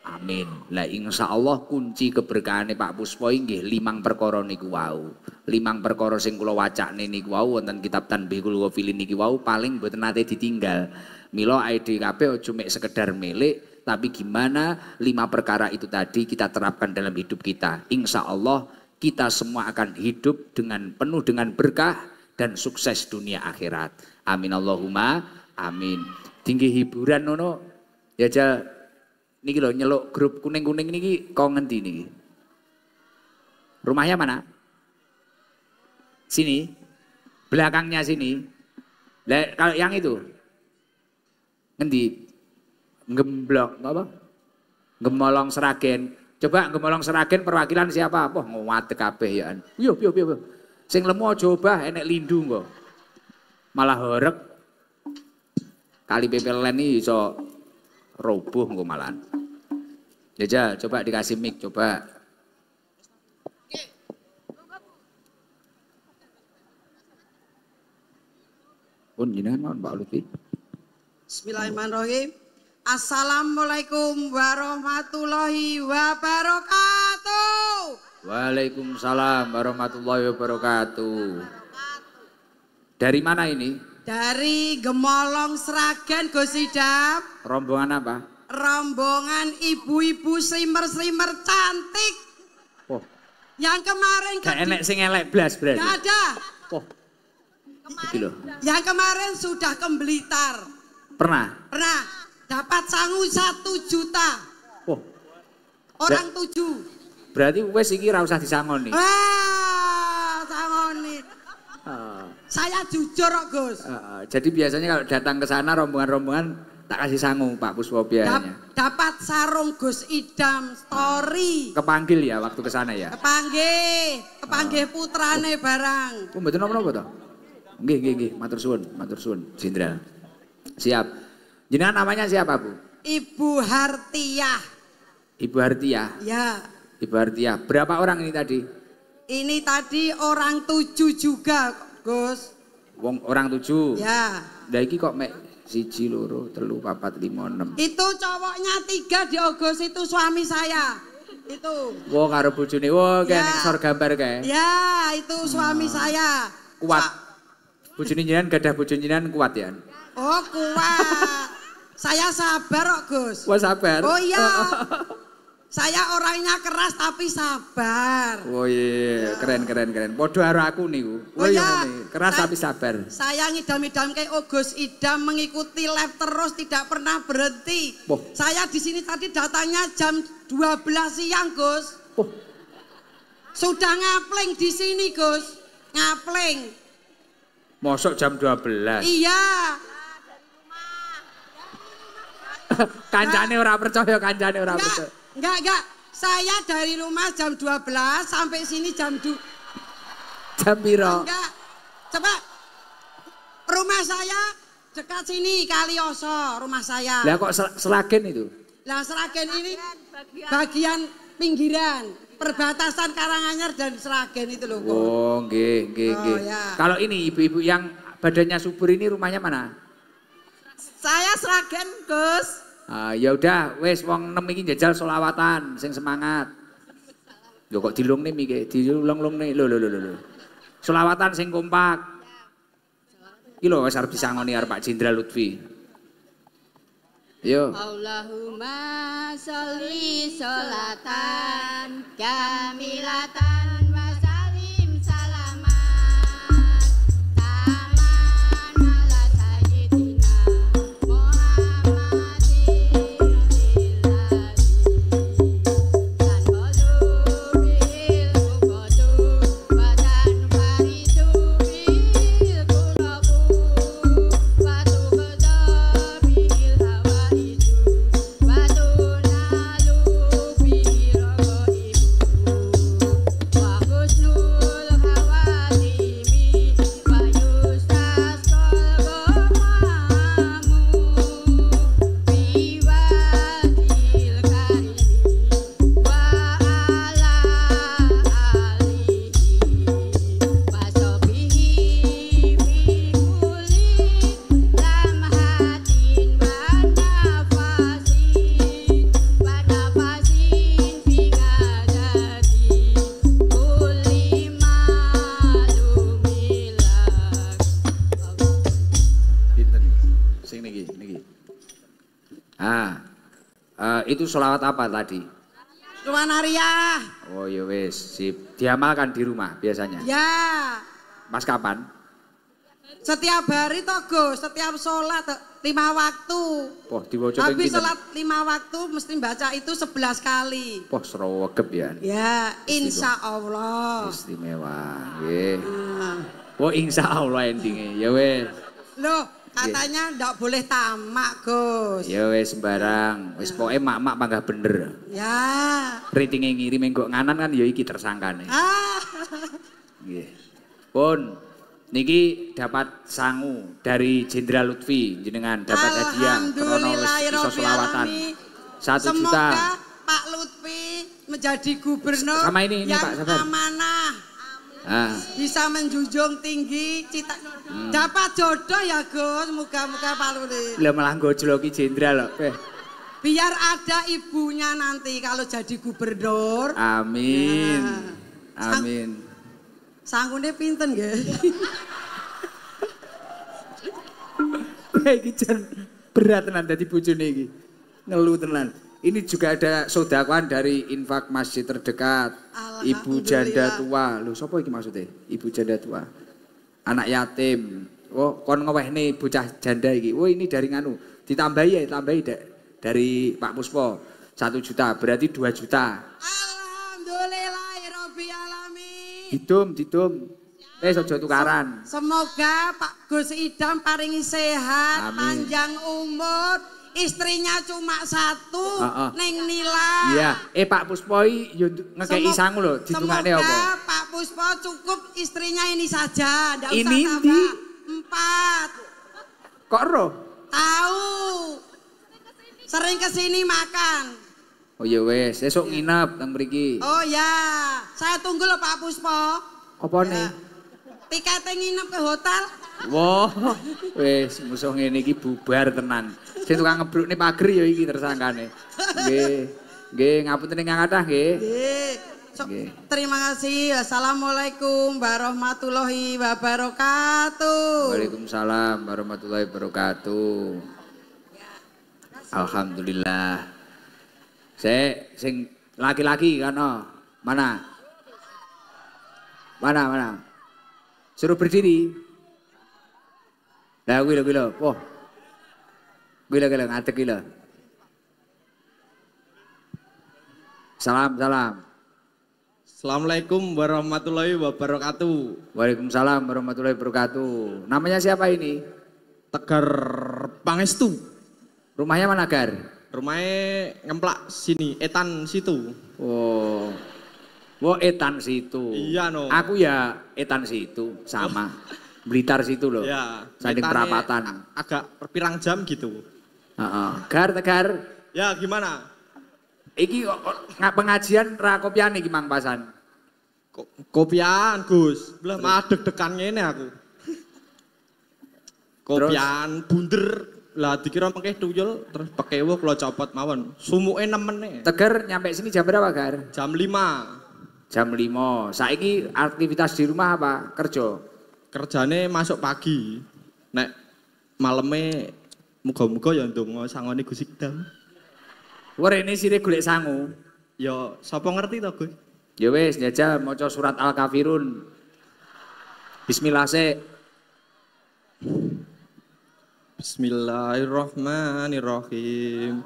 Amin. Lah insya Allah kunci keberkahan Pak Puspo inggih limang perkara niku wau. Limang perkara sing kula wacakne niku wau wonten kitab Tanbihul Ghafilin niki wau paling mboten nate ditinggal. Mila IDKP aja mek sekedar milik tapi gimana lima perkara itu tadi kita terapkan dalam hidup kita. Insya Allah kita semua akan hidup dengan penuh dengan berkah dan sukses dunia akhirat. Amin Allahumma amin. Tinggi hiburan nono ya jal niki lo nyeluk grup kuning kuning niki kau ngendi niki. Rumahnya mana? Sini, belakangnya sini. Le, kalau yang itu, ngendi gemblok apa? Gemolong Seragen. Coba gemolong Seragen perwakilan siapa? Apa ngowat kabeh ya. Yo yo yo. Sing lemu coba enek lindu kok. Malah horek. Kali bebel iki iso roboh engko malan ya, Jaja, coba dikasih mic coba. Pun jenengan Pak Lutfi. Bismillahirrahmanirrahim. Assalamualaikum warahmatullahi wabarakatuh. Waalaikumsalam warahmatullahi wabarakatuh. Dari mana ini? Dari Gemolong Seragen Gosidap. Rombongan apa? Rombongan ibu-ibu simer-simer cantik. Oh. Yang kemarin ke Gak enek sing elek blas berarti. Gak ada. Oh. Kemarin, yang kemarin sudah kembelitar. Pernah? Pernah dapat sangu satu juta. Oh. Orang tujuh. Berarti wes iki kira usah disangoni. Wah, sangoni. Uh. Saya jujur kok, Gus. Uh, jadi biasanya kalau datang ke sana rombongan-rombongan tak kasih sangu Pak Puswo biayanya. Dap dapat sarung Gus Idam story. Kepanggil ya waktu ke sana ya. Kepanggil, kepanggil uh. putrane oh. barang. Oh, betul napa-napa to? Nggih, nggih, nggih, matur suwun, matur suwun, Jenderal. Siap. Jenengan namanya siapa Bu? Ibu Hartiah. Ibu Hartiah? Ya. Ibu Hartiah. Berapa orang ini tadi? Ini tadi orang tujuh juga Gus. Wong orang tujuh? Ya. Nah iki kok mek siji loro telu papat lima enam itu cowoknya tiga di Ogos itu suami saya itu wo karo bojone wo kayak ya. sor gambar kayak ya itu suami hmm. saya kuat bojone jenengan gadah bojone jenengan kuat ya oh kuat saya sabar kok Gus. Wah sabar. Oh iya. *laughs* Saya orangnya keras tapi sabar. Oh iya, iya. keren keren keren. Podo karo aku niku. Oh, iya, keras tapi sabar. Saya ngidam-idam kayak oh Gus Idam mengikuti live terus tidak pernah berhenti. Oh. Saya di sini tadi datangnya jam 12 siang Gus. Oh. Sudah ngapling di sini Gus. Ngapling. Mosok jam 12. Iya. *laughs* kancane ora percaya, kancane ora percaya. Enggak, enggak. Saya dari rumah jam 12 sampai sini jam 2. Jam piro? Enggak. Coba rumah saya dekat sini Kalioso rumah saya. Lah kok selagen itu? Lah selagen ini bagian, bagian. bagian pinggiran perbatasan Karanganyar dan Seragen itu loh. Oh, nggih, nggih, oh, nggih. Ya. Kalau ini ibu-ibu yang badannya subur ini rumahnya mana? Saya seragen Gus. Ah, ya udah, wes wong nem iki jajal solawatan sing semangat. Lho kok nih mikir, dilung nih lo lo lo lo solawatan sing kompak. Iki lo wes harus disangoni arep Pak Jenderal Lutfi. Yo. Allahumma sholli sholatan kamilatan sholawat apa tadi? Subhanallah. Oh iya wis, sip. Diamalkan di rumah biasanya. Ya. Mas kapan? Setiap hari togo, setiap sholat eh, lima waktu. Wah, Tapi sholat lima waktu mesti baca itu sebelas kali. Wah, serowegep ya. Ya, insya Allah. Istimewa. Nggih. Oh insya Allah endingnya. Ya wes. Loh, Iya. Katanya ndak yes. boleh tamak, Gus. Ya wis sembarang. Wis pokoke mak-mak panggah bener. Ya. Ritinge ngirim enggo nganan kan ya iki tersangkane. Ah. Nggih. Pun niki dapat sangu dari Jenderal Lutfi jenengan dapat hadiah krono iso selawatan. 1 juta. Pak Lutfi menjadi gubernur Sama ini, ini yang Pak, amanah Ah. bisa menjunjung tinggi cita hmm. dapat jodoh ya Gus muka-muka Pak Luli lo malah gojloki jenderal loh biar ada ibunya nanti kalau jadi gubernur amin nah. amin Sang sanggune pinten ya gue ini berat tenan dadi bojone ini ngeluh tenan ini juga ada sodakuan dari infak masjid terdekat. Ibu janda tua. Loh, sapa iki maksudnya? Ibu janda tua. Anak yatim. Oh, kon ngewehne bocah janda iki. Oh, ini dari nganu. Ditambahi ya, ditambahi da dari Pak Puspo. Satu juta, berarti dua juta. Alhamdulillah, Ditum, ditum, Eh, sojo tukaran. Semoga Pak Gus Idam paringi sehat, Amin. panjang umur, istrinya cuma satu uh, uh. neng nila iya eh Pak Puspo ngekei sangu loh semoga apa Pak Puspo cukup istrinya ini saja ini tambah di... empat kok roh tahu sering kesini makan oh iya wes esok iya. nginap tang beriki. oh ya saya tunggu loh Pak Puspo apa nih iya. tiketnya nginep ke hotel Wah, wes musuh ngene bubar tenan. Sing tukang nih pager ya iki tersangka nih, Nggih, ngapunten ingkang nggak nggak ada So, terima kasih. Assalamualaikum warahmatullahi wabarakatuh. Waalaikumsalam warahmatullahi wabarakatuh. Ya, Alhamdulillah. Saya sing laki-laki kan? Mana? Mana mana? Suruh berdiri. Lah kuwi lho kuwi lho. Wah. Kuwi lho kuwi kuwi lho. Salam salam. Assalamualaikum warahmatullahi wabarakatuh. Waalaikumsalam warahmatullahi wabarakatuh. Namanya siapa ini? Tegar Pangestu. Rumahnya mana Gar? Rumahnya ngemplak sini, etan situ. Oh. Wo oh, etan situ. Iya no. Aku ya etan situ sama. Oh. *laughs* Blitar situ loh. Ya. Saling perapatan. Agak perpirang jam gitu. Uh -uh. Gar, tegar. Ya gimana? Iki pengajian ra kopian iki Mang Pasan. Ko kopian Gus. Belah madeg dekan ngene aku. Kopian terus? bunder lah dikira pakai tuyul terus pakai wok kalau copot mawon sumuke nemen Tegar nyampe sini jam berapa Gar? Jam 5. Jam 5. Saiki aktivitas di rumah apa? Kerja kerjane masuk pagi. Nek maleme muga-muga ya ndonga sangone Gusti Dam. Werene sire golek sangu. Ya sapa ngerti to, Gus? Ya wis, jajal maca surat Al-Kafirun. Bismillah se. Bismillahirrahmanirrahim.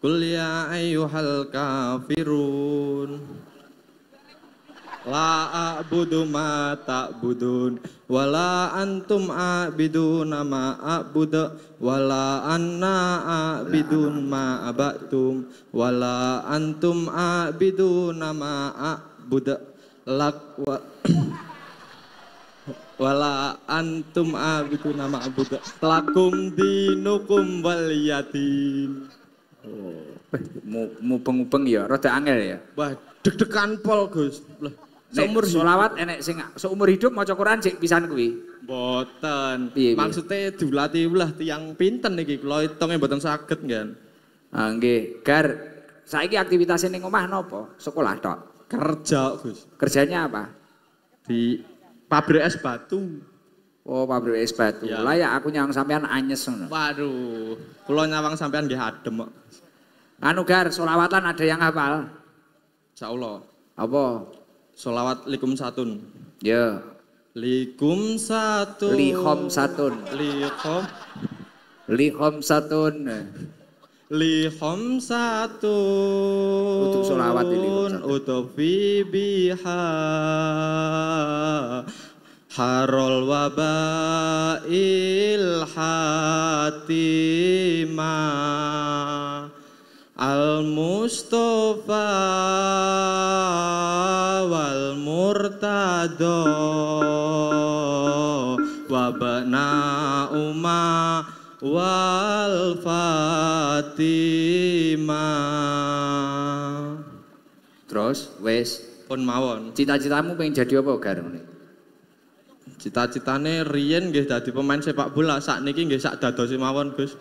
Qul ya ayyuhal kafirun. La a'budu ma ta'budun Wala antum a'bidun ma a'budu Wala anna a'bidun ma abatum Wala antum a'bidun ma a'budu Lak wa *coughs* Wala antum a'bidun nama a'budu Lakum dinukum baliatin. Oh. Eh, mupeng pengupeng ya, roda angel ya. Wah, deg-degan pol Gus. Lah. Seumur sholawat enek sing seumur hidup mau Quran sik pisan kuwi. Mboten. Maksudnya dilatih ulah tiyang pinten iki kula hitunge mboten saged kan. Ah nggih, Gar. Saiki aktivitasnya ning omah nopo? Sekolah tok. Kerja, Gus. Kerjanya apa? Di pabrik es batu. Oh, pabrik es batu. Ya. Lah ya aku nyawang sampean anyes ngono. Waduh. Kula nyawang sampean nggih adem kok. Anu Gar, solawatan ada yang apa insya allah Apa? Solawat likum satun. Ya. Likum satun. Lihom satun. Lihom. Lihom satun. Lihom satun. Untuk solawat ini. Untuk fibiha. Harol wabail hatima Al-Mustafa murtado wabna umma wal terus wes pun mawon cita-citamu pengen jadi apa gar cita-citane riyen nggih dadi pemain sepak bola sakniki nggih sak dadosi mawon Gus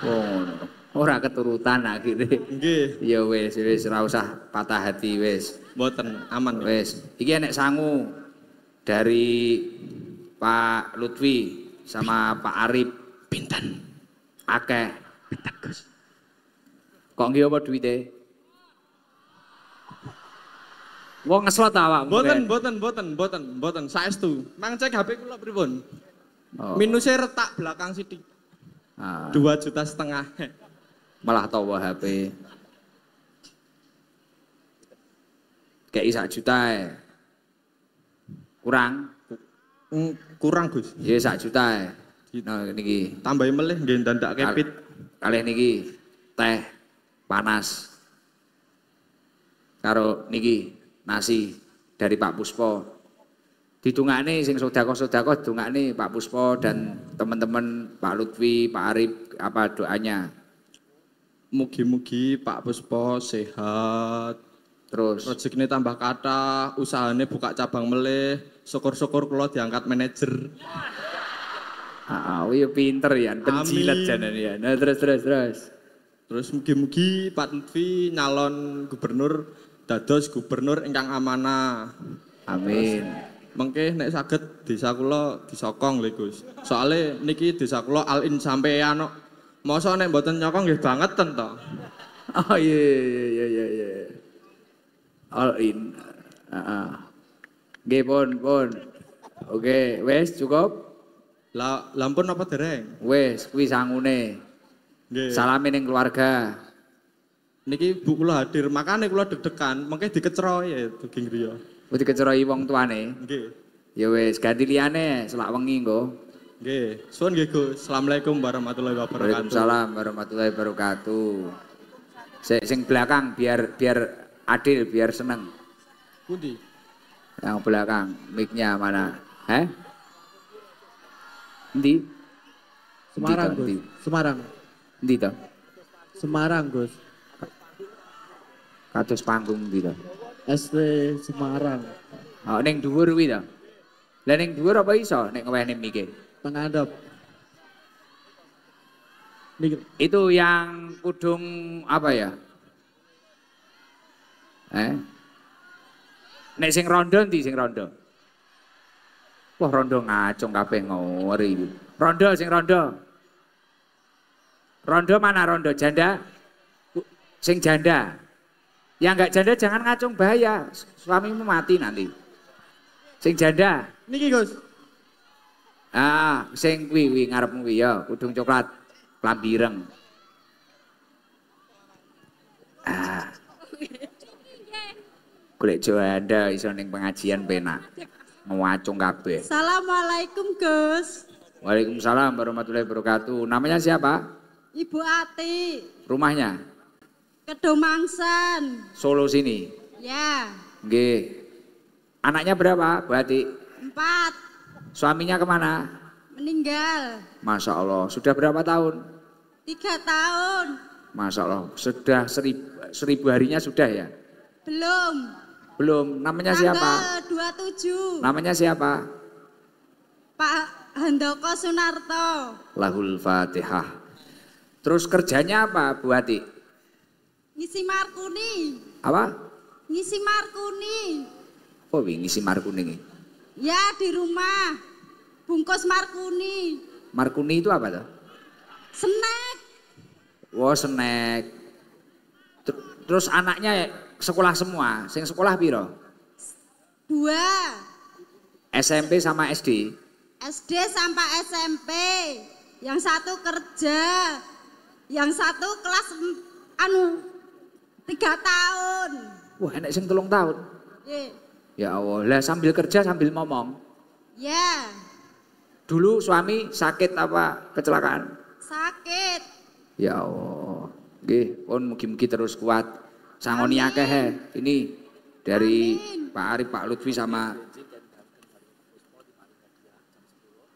oh ora keturutan akhirnya nggih ya wes wes ora usah patah hati wes Boten, aman. Wes, iki enek sangu dari Pak Lutfi sama Pak Arif Pinten. Akeh. Binten, Gus. Kok nggih apa duwite? Wong ngeslot awak. Boten, boten, boten, boten, boten. Saestu. Mang cek HP kula pripun? Oh. Minusnya retak belakang sidik. Ah. Dua juta setengah. Malah tawa HP. kayak isak juta ya. Kurang. Hmm, kurang Gus. Ya isak juta ya. Nah, niki. Tambahi melih ndak kepit. kalian niki teh panas. Karo niki nasi dari Pak Puspo. nih, sing sedekah tunggak nih Pak Puspo dan teman-teman Pak Lutfi, Pak Arif apa doanya. Mugi-mugi Pak Puspo sehat, Terus rejekine tambah kata, usahane buka cabang meleh, syukur-syukur kula diangkat manajer. Ah, ah oh yo iya, pinter ya, penjilat janan ya. Nah, terus terus terus. Terus mugi-mugi Pak Lutfi nyalon gubernur dados gubernur ingkang amanah. Amin. Mengke nek saged desa kula disokong lho Gus. Soale niki desa kula alin sampeyan kok. Mosok nek mboten nyokong nggih banget ten to. Oh iya iya iya iya. iya all in. Uh, Nggih pon, pon. Oke, wes cukup. La, lampun apa tereng? Wes kuwi sangune. Nggih. Salam ning keluarga. Niki bu kula hadir, makane kula deg-degan, mengke dikecero ya duging riya. Kuwi dikeceroi wong tuane. Nggih. Ya wes ganti liyane selak wengi nggo. Nggih. Suwun nggih, Gus. Assalamualaikum warahmatullahi wabarakatuh. Waalaikumsalam warahmatullahi wabarakatuh. Sing belakang biar biar adil biar seneng. Bundi. Yang belakang, mic-nya mana? Heh? Di? Semarang, Gus. Semarang. Di toh? Semarang, Gus. Kados panggung di toh? SD Semarang. Oh, neng dhuwur kuwi toh? Lah neng dhuwur apa iso nek ngewehne mike? Pengandhap. Itu yang kudung apa ya? Eh? Nek sing rondo nanti sing rondo? Wah rondo ngacung kape ngori Rondo sing rondo. Rondo mana rondo janda? Sing janda. Yang enggak janda jangan ngacung bahaya. Suamimu mati nanti. Sing janda. Niki Gus. Ah, sing wiwi ngarep ngarepmu ya, kudung coklat, klambireng. Ah golek ada iso ning pengajian penak. Ngwacung kabeh. Assalamualaikum Gus. Waalaikumsalam warahmatullahi wabarakatuh. Namanya siapa? Ibu Ati. Rumahnya? Kedomangsen. Solo sini? Ya. Nggih. Anaknya berapa, Bu Ati? Empat. Suaminya kemana? Meninggal. Masya Allah. Sudah berapa tahun? Tiga tahun. Masya Allah. Sudah seribu, seribu harinya sudah ya? Belum. Belum. Namanya Tanggal siapa? Tanggal 27. Namanya siapa? Pak Handoko Sunarto. Lahul Fatihah. Terus kerjanya apa Bu Hati? Ngisi markuni. Apa? Ngisi markuni. Oh wih iya, ngisi markuni? Ya di rumah. Bungkus markuni. Markuni itu apa tuh? Snack. Wow oh, snack. Terus anaknya sekolah semua, sing sekolah piro? Dua. SMP sama SD? SD sampai SMP. Yang satu kerja, yang satu kelas anu tiga tahun. Wah enak sing telung tahun. Yeah. Ya Allah, lah sambil kerja sambil ngomong. Ya. Yeah. Dulu suami sakit apa kecelakaan? Sakit. Ya Allah. Nggih, pun mugi terus kuat sangoni akeh eh. ini dari Amin. Pak Arif Pak Lutfi sama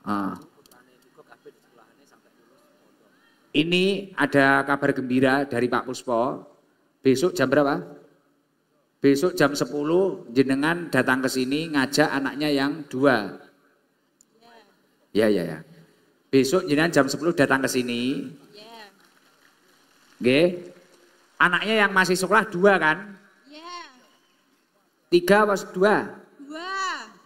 ah. ini ada kabar gembira dari Pak Puspo besok jam berapa besok jam 10 jenengan datang ke sini ngajak anaknya yang dua ya ya ya besok jenengan jam 10 datang ke sini Oke, ya. Anaknya yang masih sekolah dua kan? Iya. Tiga atau dua? Dua.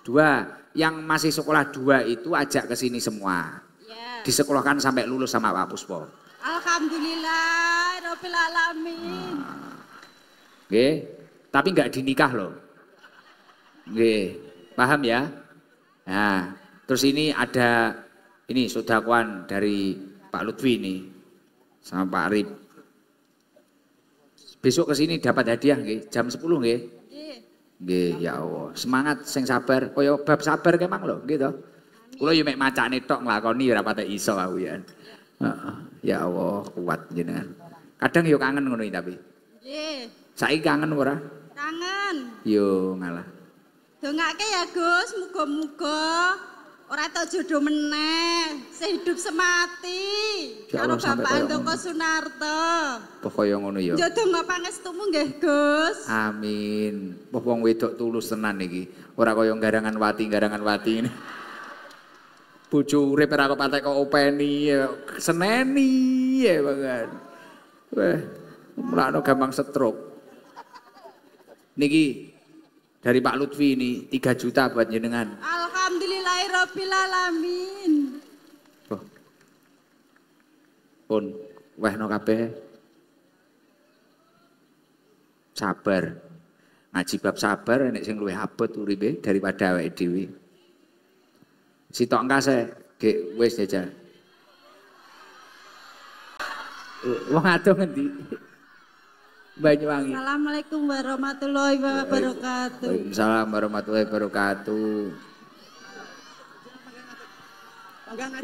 Dua. Yang masih sekolah dua itu ajak ke sini semua. Iya. Disekolahkan sampai lulus sama Pak Puspo. Alhamdulillah, Rabbil Alamin. Hmm. Ah. Oke, tapi nggak dinikah loh. Oke, paham ya? Nah, terus ini ada ini sodakuan dari Pak Lutfi ini sama Pak Arif. Besok ke sini dapat hadiah nggih, jam 10 nggih. Nggih. ya Allah. Semangat sing sabar, kaya bab sabar kemang lho, nggih to. Kula yo mek macane tok nglakoni ora patek iso aku ya. Heeh. Ya Allah, kuat jenengan. Kadang yo kangen ngono tapi. Nggih. Saiki kangen ora? Kangen. Yo ngalah. Dongake ya Gus, muga-muga Orang tau jodoh meneh, sehidup semati. Karo Bapak Andoko Sunarto. Pokoke ngono ya. Jodoh donga pangestumu nggih, Gus. Amin. Wong wedok tulus tenan iki. Ora kaya garangan wati, garangan wati ini. *laughs* Bojo urip ora kok patek kok openi, ya seneni ya banget. Wah, mulakno gampang stroke. Niki dari Pak Lutfi ini 3 juta buat jenengan alamin. Oh. Pun no kabeh. Sabar. Ngaji bab sabar ini sing lebih habet uribe daripada awake si tok ngkase, Gek wis aja, ya, Wong adoh ngendi? Banyuwangi. Assalamualaikum warahmatullahi wabarakatuh. Waalaikumsalam warahmatullahi wabarakatuh.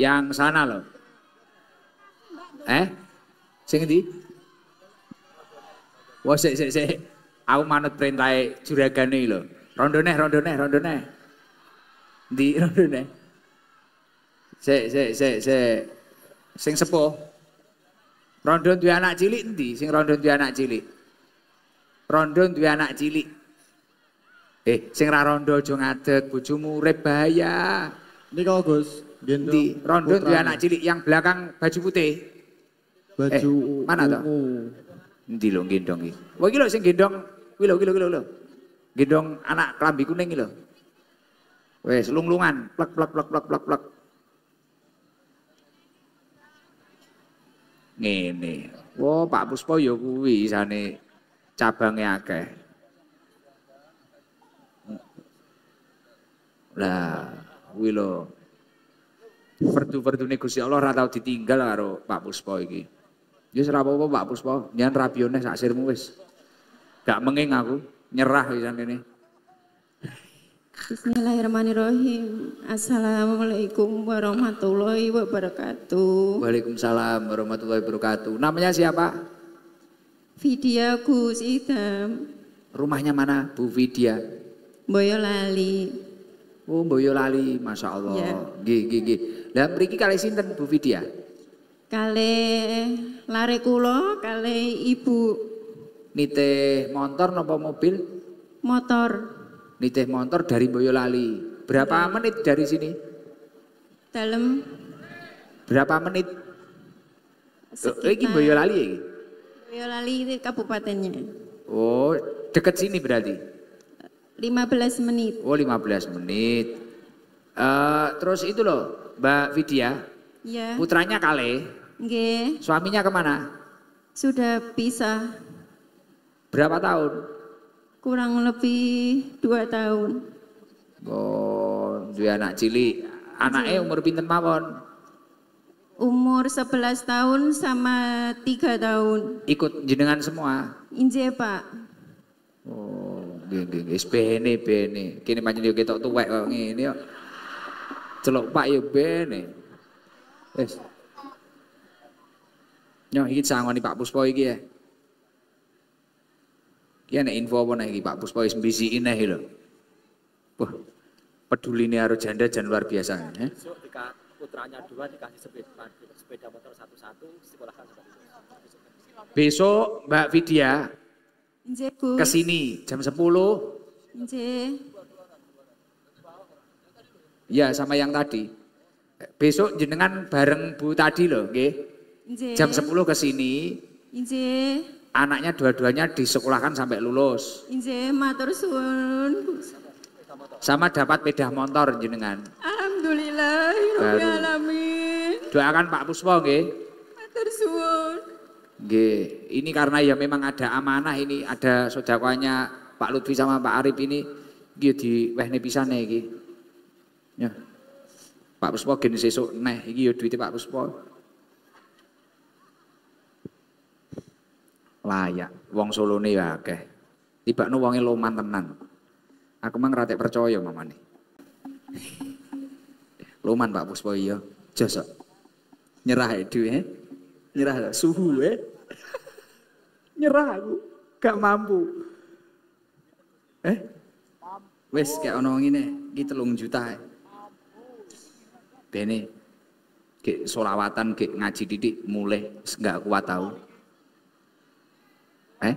Yang sana loh. Eh? Sing di Wah, sik sik sik. Aku manut perintah perintahe rondo lho. Rondoneh, rondone, rondoneh. rondo rondone? Sik sik sik sik. Sing sepo Rondo duwe anak cilik nanti, Sing rondo duwe anak cilik. Rondo duwe anak cilik. Eh, sing ra rondo aja ngadeg, bojomu urip bahaya. Niko Gus. Gitu. di Rondo di anak cilik yang belakang baju putih. Baju eh, mana tuh? di lo gendong iki? Wah oh, iki lho sing gendong wilo wilo wilo, lho Gendong anak kelambi kuning iki lho. Wes lunglungan plek plek plek plek plek plek. Ngene. Wah oh, Pak Puspo ya kuwi isane cabangnya akeh. Lah, wilo. Perdu-perdu negosi Allah ora tau ditinggal karo Pak Puspo iki. Ya ora apa-apa Pak Puspo, nyen rabione sak sirmu wis. Gak menging aku, nyerah wisan ini. Bismillahirrahmanirrahim. Assalamualaikum warahmatullahi wabarakatuh. Waalaikumsalam warahmatullahi wabarakatuh. Namanya siapa? Vidya Gus Idam. Rumahnya mana Bu Vidya? Boyolali. Oh Boyolali, Masya Allah. Ya. gigi. Lah mriki kali sinten Bu Vidya? Kali lare kula, kali ibu. Nitih motor napa mobil? Motor. Nitih motor dari Boyolali. Berapa iya. menit dari sini? Dalam. Berapa menit? Sekitar. Iki Boyolali ya? Boyolali itu kabupatennya. Oh, dekat sini berarti? 15 menit. Oh, 15 menit. Uh, terus itu loh, Mbak Vidya. Iya. Putranya Kale. Nge. Suaminya kemana? Sudah pisah. Berapa tahun? Kurang lebih dua tahun. Oh, dua anak cilik. Anaknya umur pinten mawon? Umur 11 tahun sama tiga tahun. Ikut jenengan semua? Inje Pak. Oh, gini-gini, wis ini. Kini panjang dia ketok tuwek kok ngene kok. Celok Pak ya, eh. yo bene. Wis. Nyoh iki sangoni Pak Puspo iki ya. Iki ana info apa nek iki Pak Puspo wis mbisiki neh lho. Wah, peduli ini harus janda dan luar biasa. Ya. putranya dua dikasih sepeda, sepeda motor satu-satu, sekolahkan seperti itu. Besok Mbak Vidya ke sini jam 10. Nje. Ya sama yang tadi. Besok jenengan bareng Bu tadi loh, nggih. Jam 10 ke sini. Anaknya dua-duanya disekolahkan sampai lulus. Inje, matur Sama dapat bedah motor jenengan. Alhamdulillah, ya alamin. Doakan Pak Puspo nggih. Matur ini karena ya memang ada amanah ini, ada sodakwanya Pak Lutfi sama Pak Arif ini di diwehne pisane gitu. Ya. Pak Puspo gen sesuk neh iki ya duwite Pak Puspo. Layak wong solone ya akeh. Tibakno wonge loman tenan. Aku mang ratek percaya mamane. loman Pak Puspo iya. Josok. Nyerah ya duwe. Nyerah suhu eh. Nyerah aku. Gak mampu. Eh? Wes kayak ono ini, iki 3 juta. Eh. Bene ke solawatan ke ngaji didik mulai nggak kuat tahu. Eh?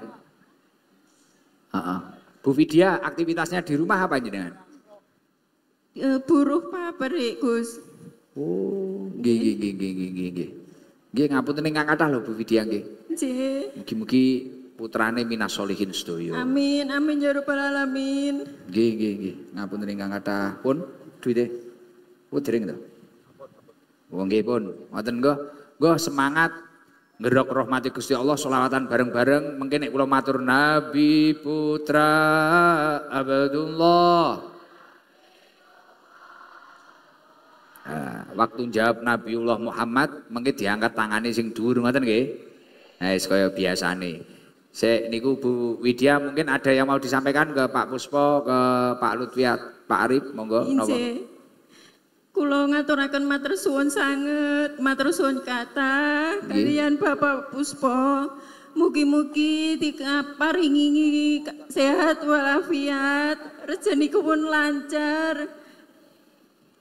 Uh -uh. Bu Vidya aktivitasnya di rumah apa jenengan? E, buruh pabrik Gus. Oh, gih gih gih gih gih. Gih ngapun tadi nggak ada loh, Bu Vidya gih. Nggih. Mugi-mugi putrane minas solihin sedoyo. Amin, amin ya rabbal alamin. gih gih, ngapun tadi nggak ada pun duit deh, Oh, dereng dong. Oh pun, ngoten gue, gue semangat ngerok rahmati Gusti Allah selawatan bareng-bareng mungkin nek kula matur Nabi Putra Abdullah Nah, waktu jawab Nabiullah Muhammad mungkin diangkat tangannya sing dhuwur ngoten nggih. Nah, kaya biasane. Sik niku Bu Widya mungkin ada yang mau disampaikan ke Pak Puspo, ke Pak Lutfiat, Pak Arif monggo napa. Kulo ngaturakan matur suwun sangat, matur suwun kata kalian Bapak Puspo. Mugi-mugi paringi sehat walafiat, rejeni pun lancar.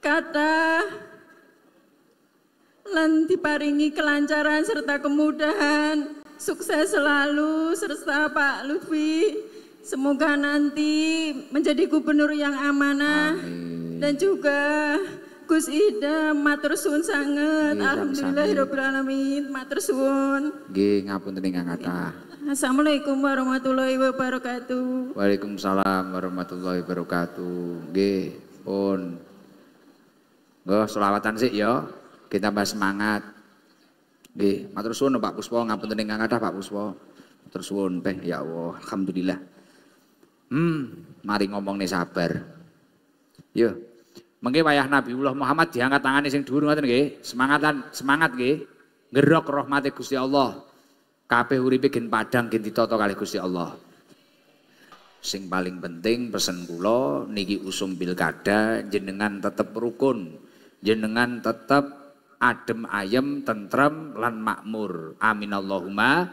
Kata lan diparingi kelancaran serta kemudahan, sukses selalu serta Pak Lutfi. Semoga nanti menjadi gubernur yang amanah Amin. dan juga Gus Ida matur suwun sanget. Alhamdulillahirabbil alamin. Matur suwun. ngapun tadi nggak kata Assalamualaikum warahmatullahi wabarakatuh. Waalaikumsalam warahmatullahi wabarakatuh. Nggih, pun. gak selawatan sih ya. yo. Kita bahas semangat. Nggih, matur suwun Pak Puspo, tadi nggak kata, Pak Puspo. Matur suwun Teh, ya Allah, alhamdulillah. Hmm, mari ngomong nih sabar. Yuk. Mengke wayah Nabiullah Muhammad diangkat tangannya sing dhuwur ngoten nggih. Semangatan, semangat nggih. Ngerok rahmate Gusti Allah. Kabeh uripe gen padang gen ditata kali Gusti Allah. Sing paling penting pesen kula niki usum pilkada jenengan tetep rukun. Jenengan tetep adem ayem tentrem lan makmur. Amin Allahumma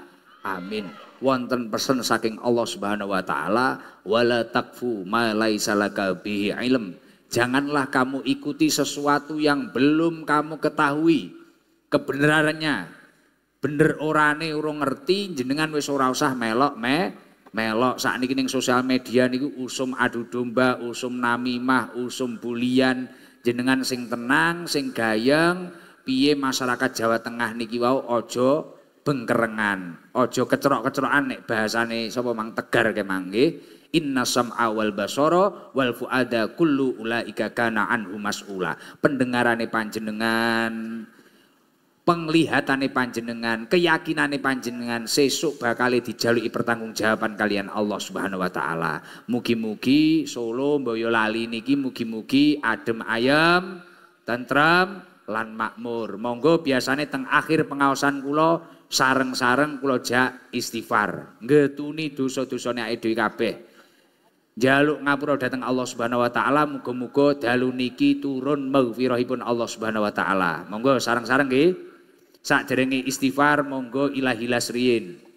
amin. Wonten pesen saking Allah Subhanahu wa taala wala takfu ma laisa bihi ilm. Janganlah kamu ikuti sesuatu yang belum kamu ketahui kebenarannya. Bener orane urung ngerti jenengan wis ora usah melok me melok saat ini ning sosial media niku usum adu domba, usum namimah, usum bulian jenengan sing tenang, sing gayeng piye masyarakat Jawa Tengah niki wau ojo bengkerengan, ojo kecerok-kecerokan nek bahasane sapa mang tegar kemanggi inna sam'a wal basoro wal fuada kullu ulaika kana anhu mas'ula pendengarane panjenengan penglihatane panjenengan, keyakinane panjenengan sesuk bakal dijaluki pertanggungjawaban kalian Allah Subhanahu wa taala. Mugi-mugi Solo Boyolali niki mugi-mugi adem ayam tentram, lan makmur. Monggo biasane teng akhir pengaosan kula sareng-sareng kula jak istighfar, ngetuni dosa-dosane dhewe kabeh. Jaluk ngapura datang Allah Subhanahu wa taala muga-muga dalu niki turun maghfirahipun Allah Subhanahu wa taala. Monggo sarang-sarang nggih. Sakderenge istighfar monggo ilahi lasriyin.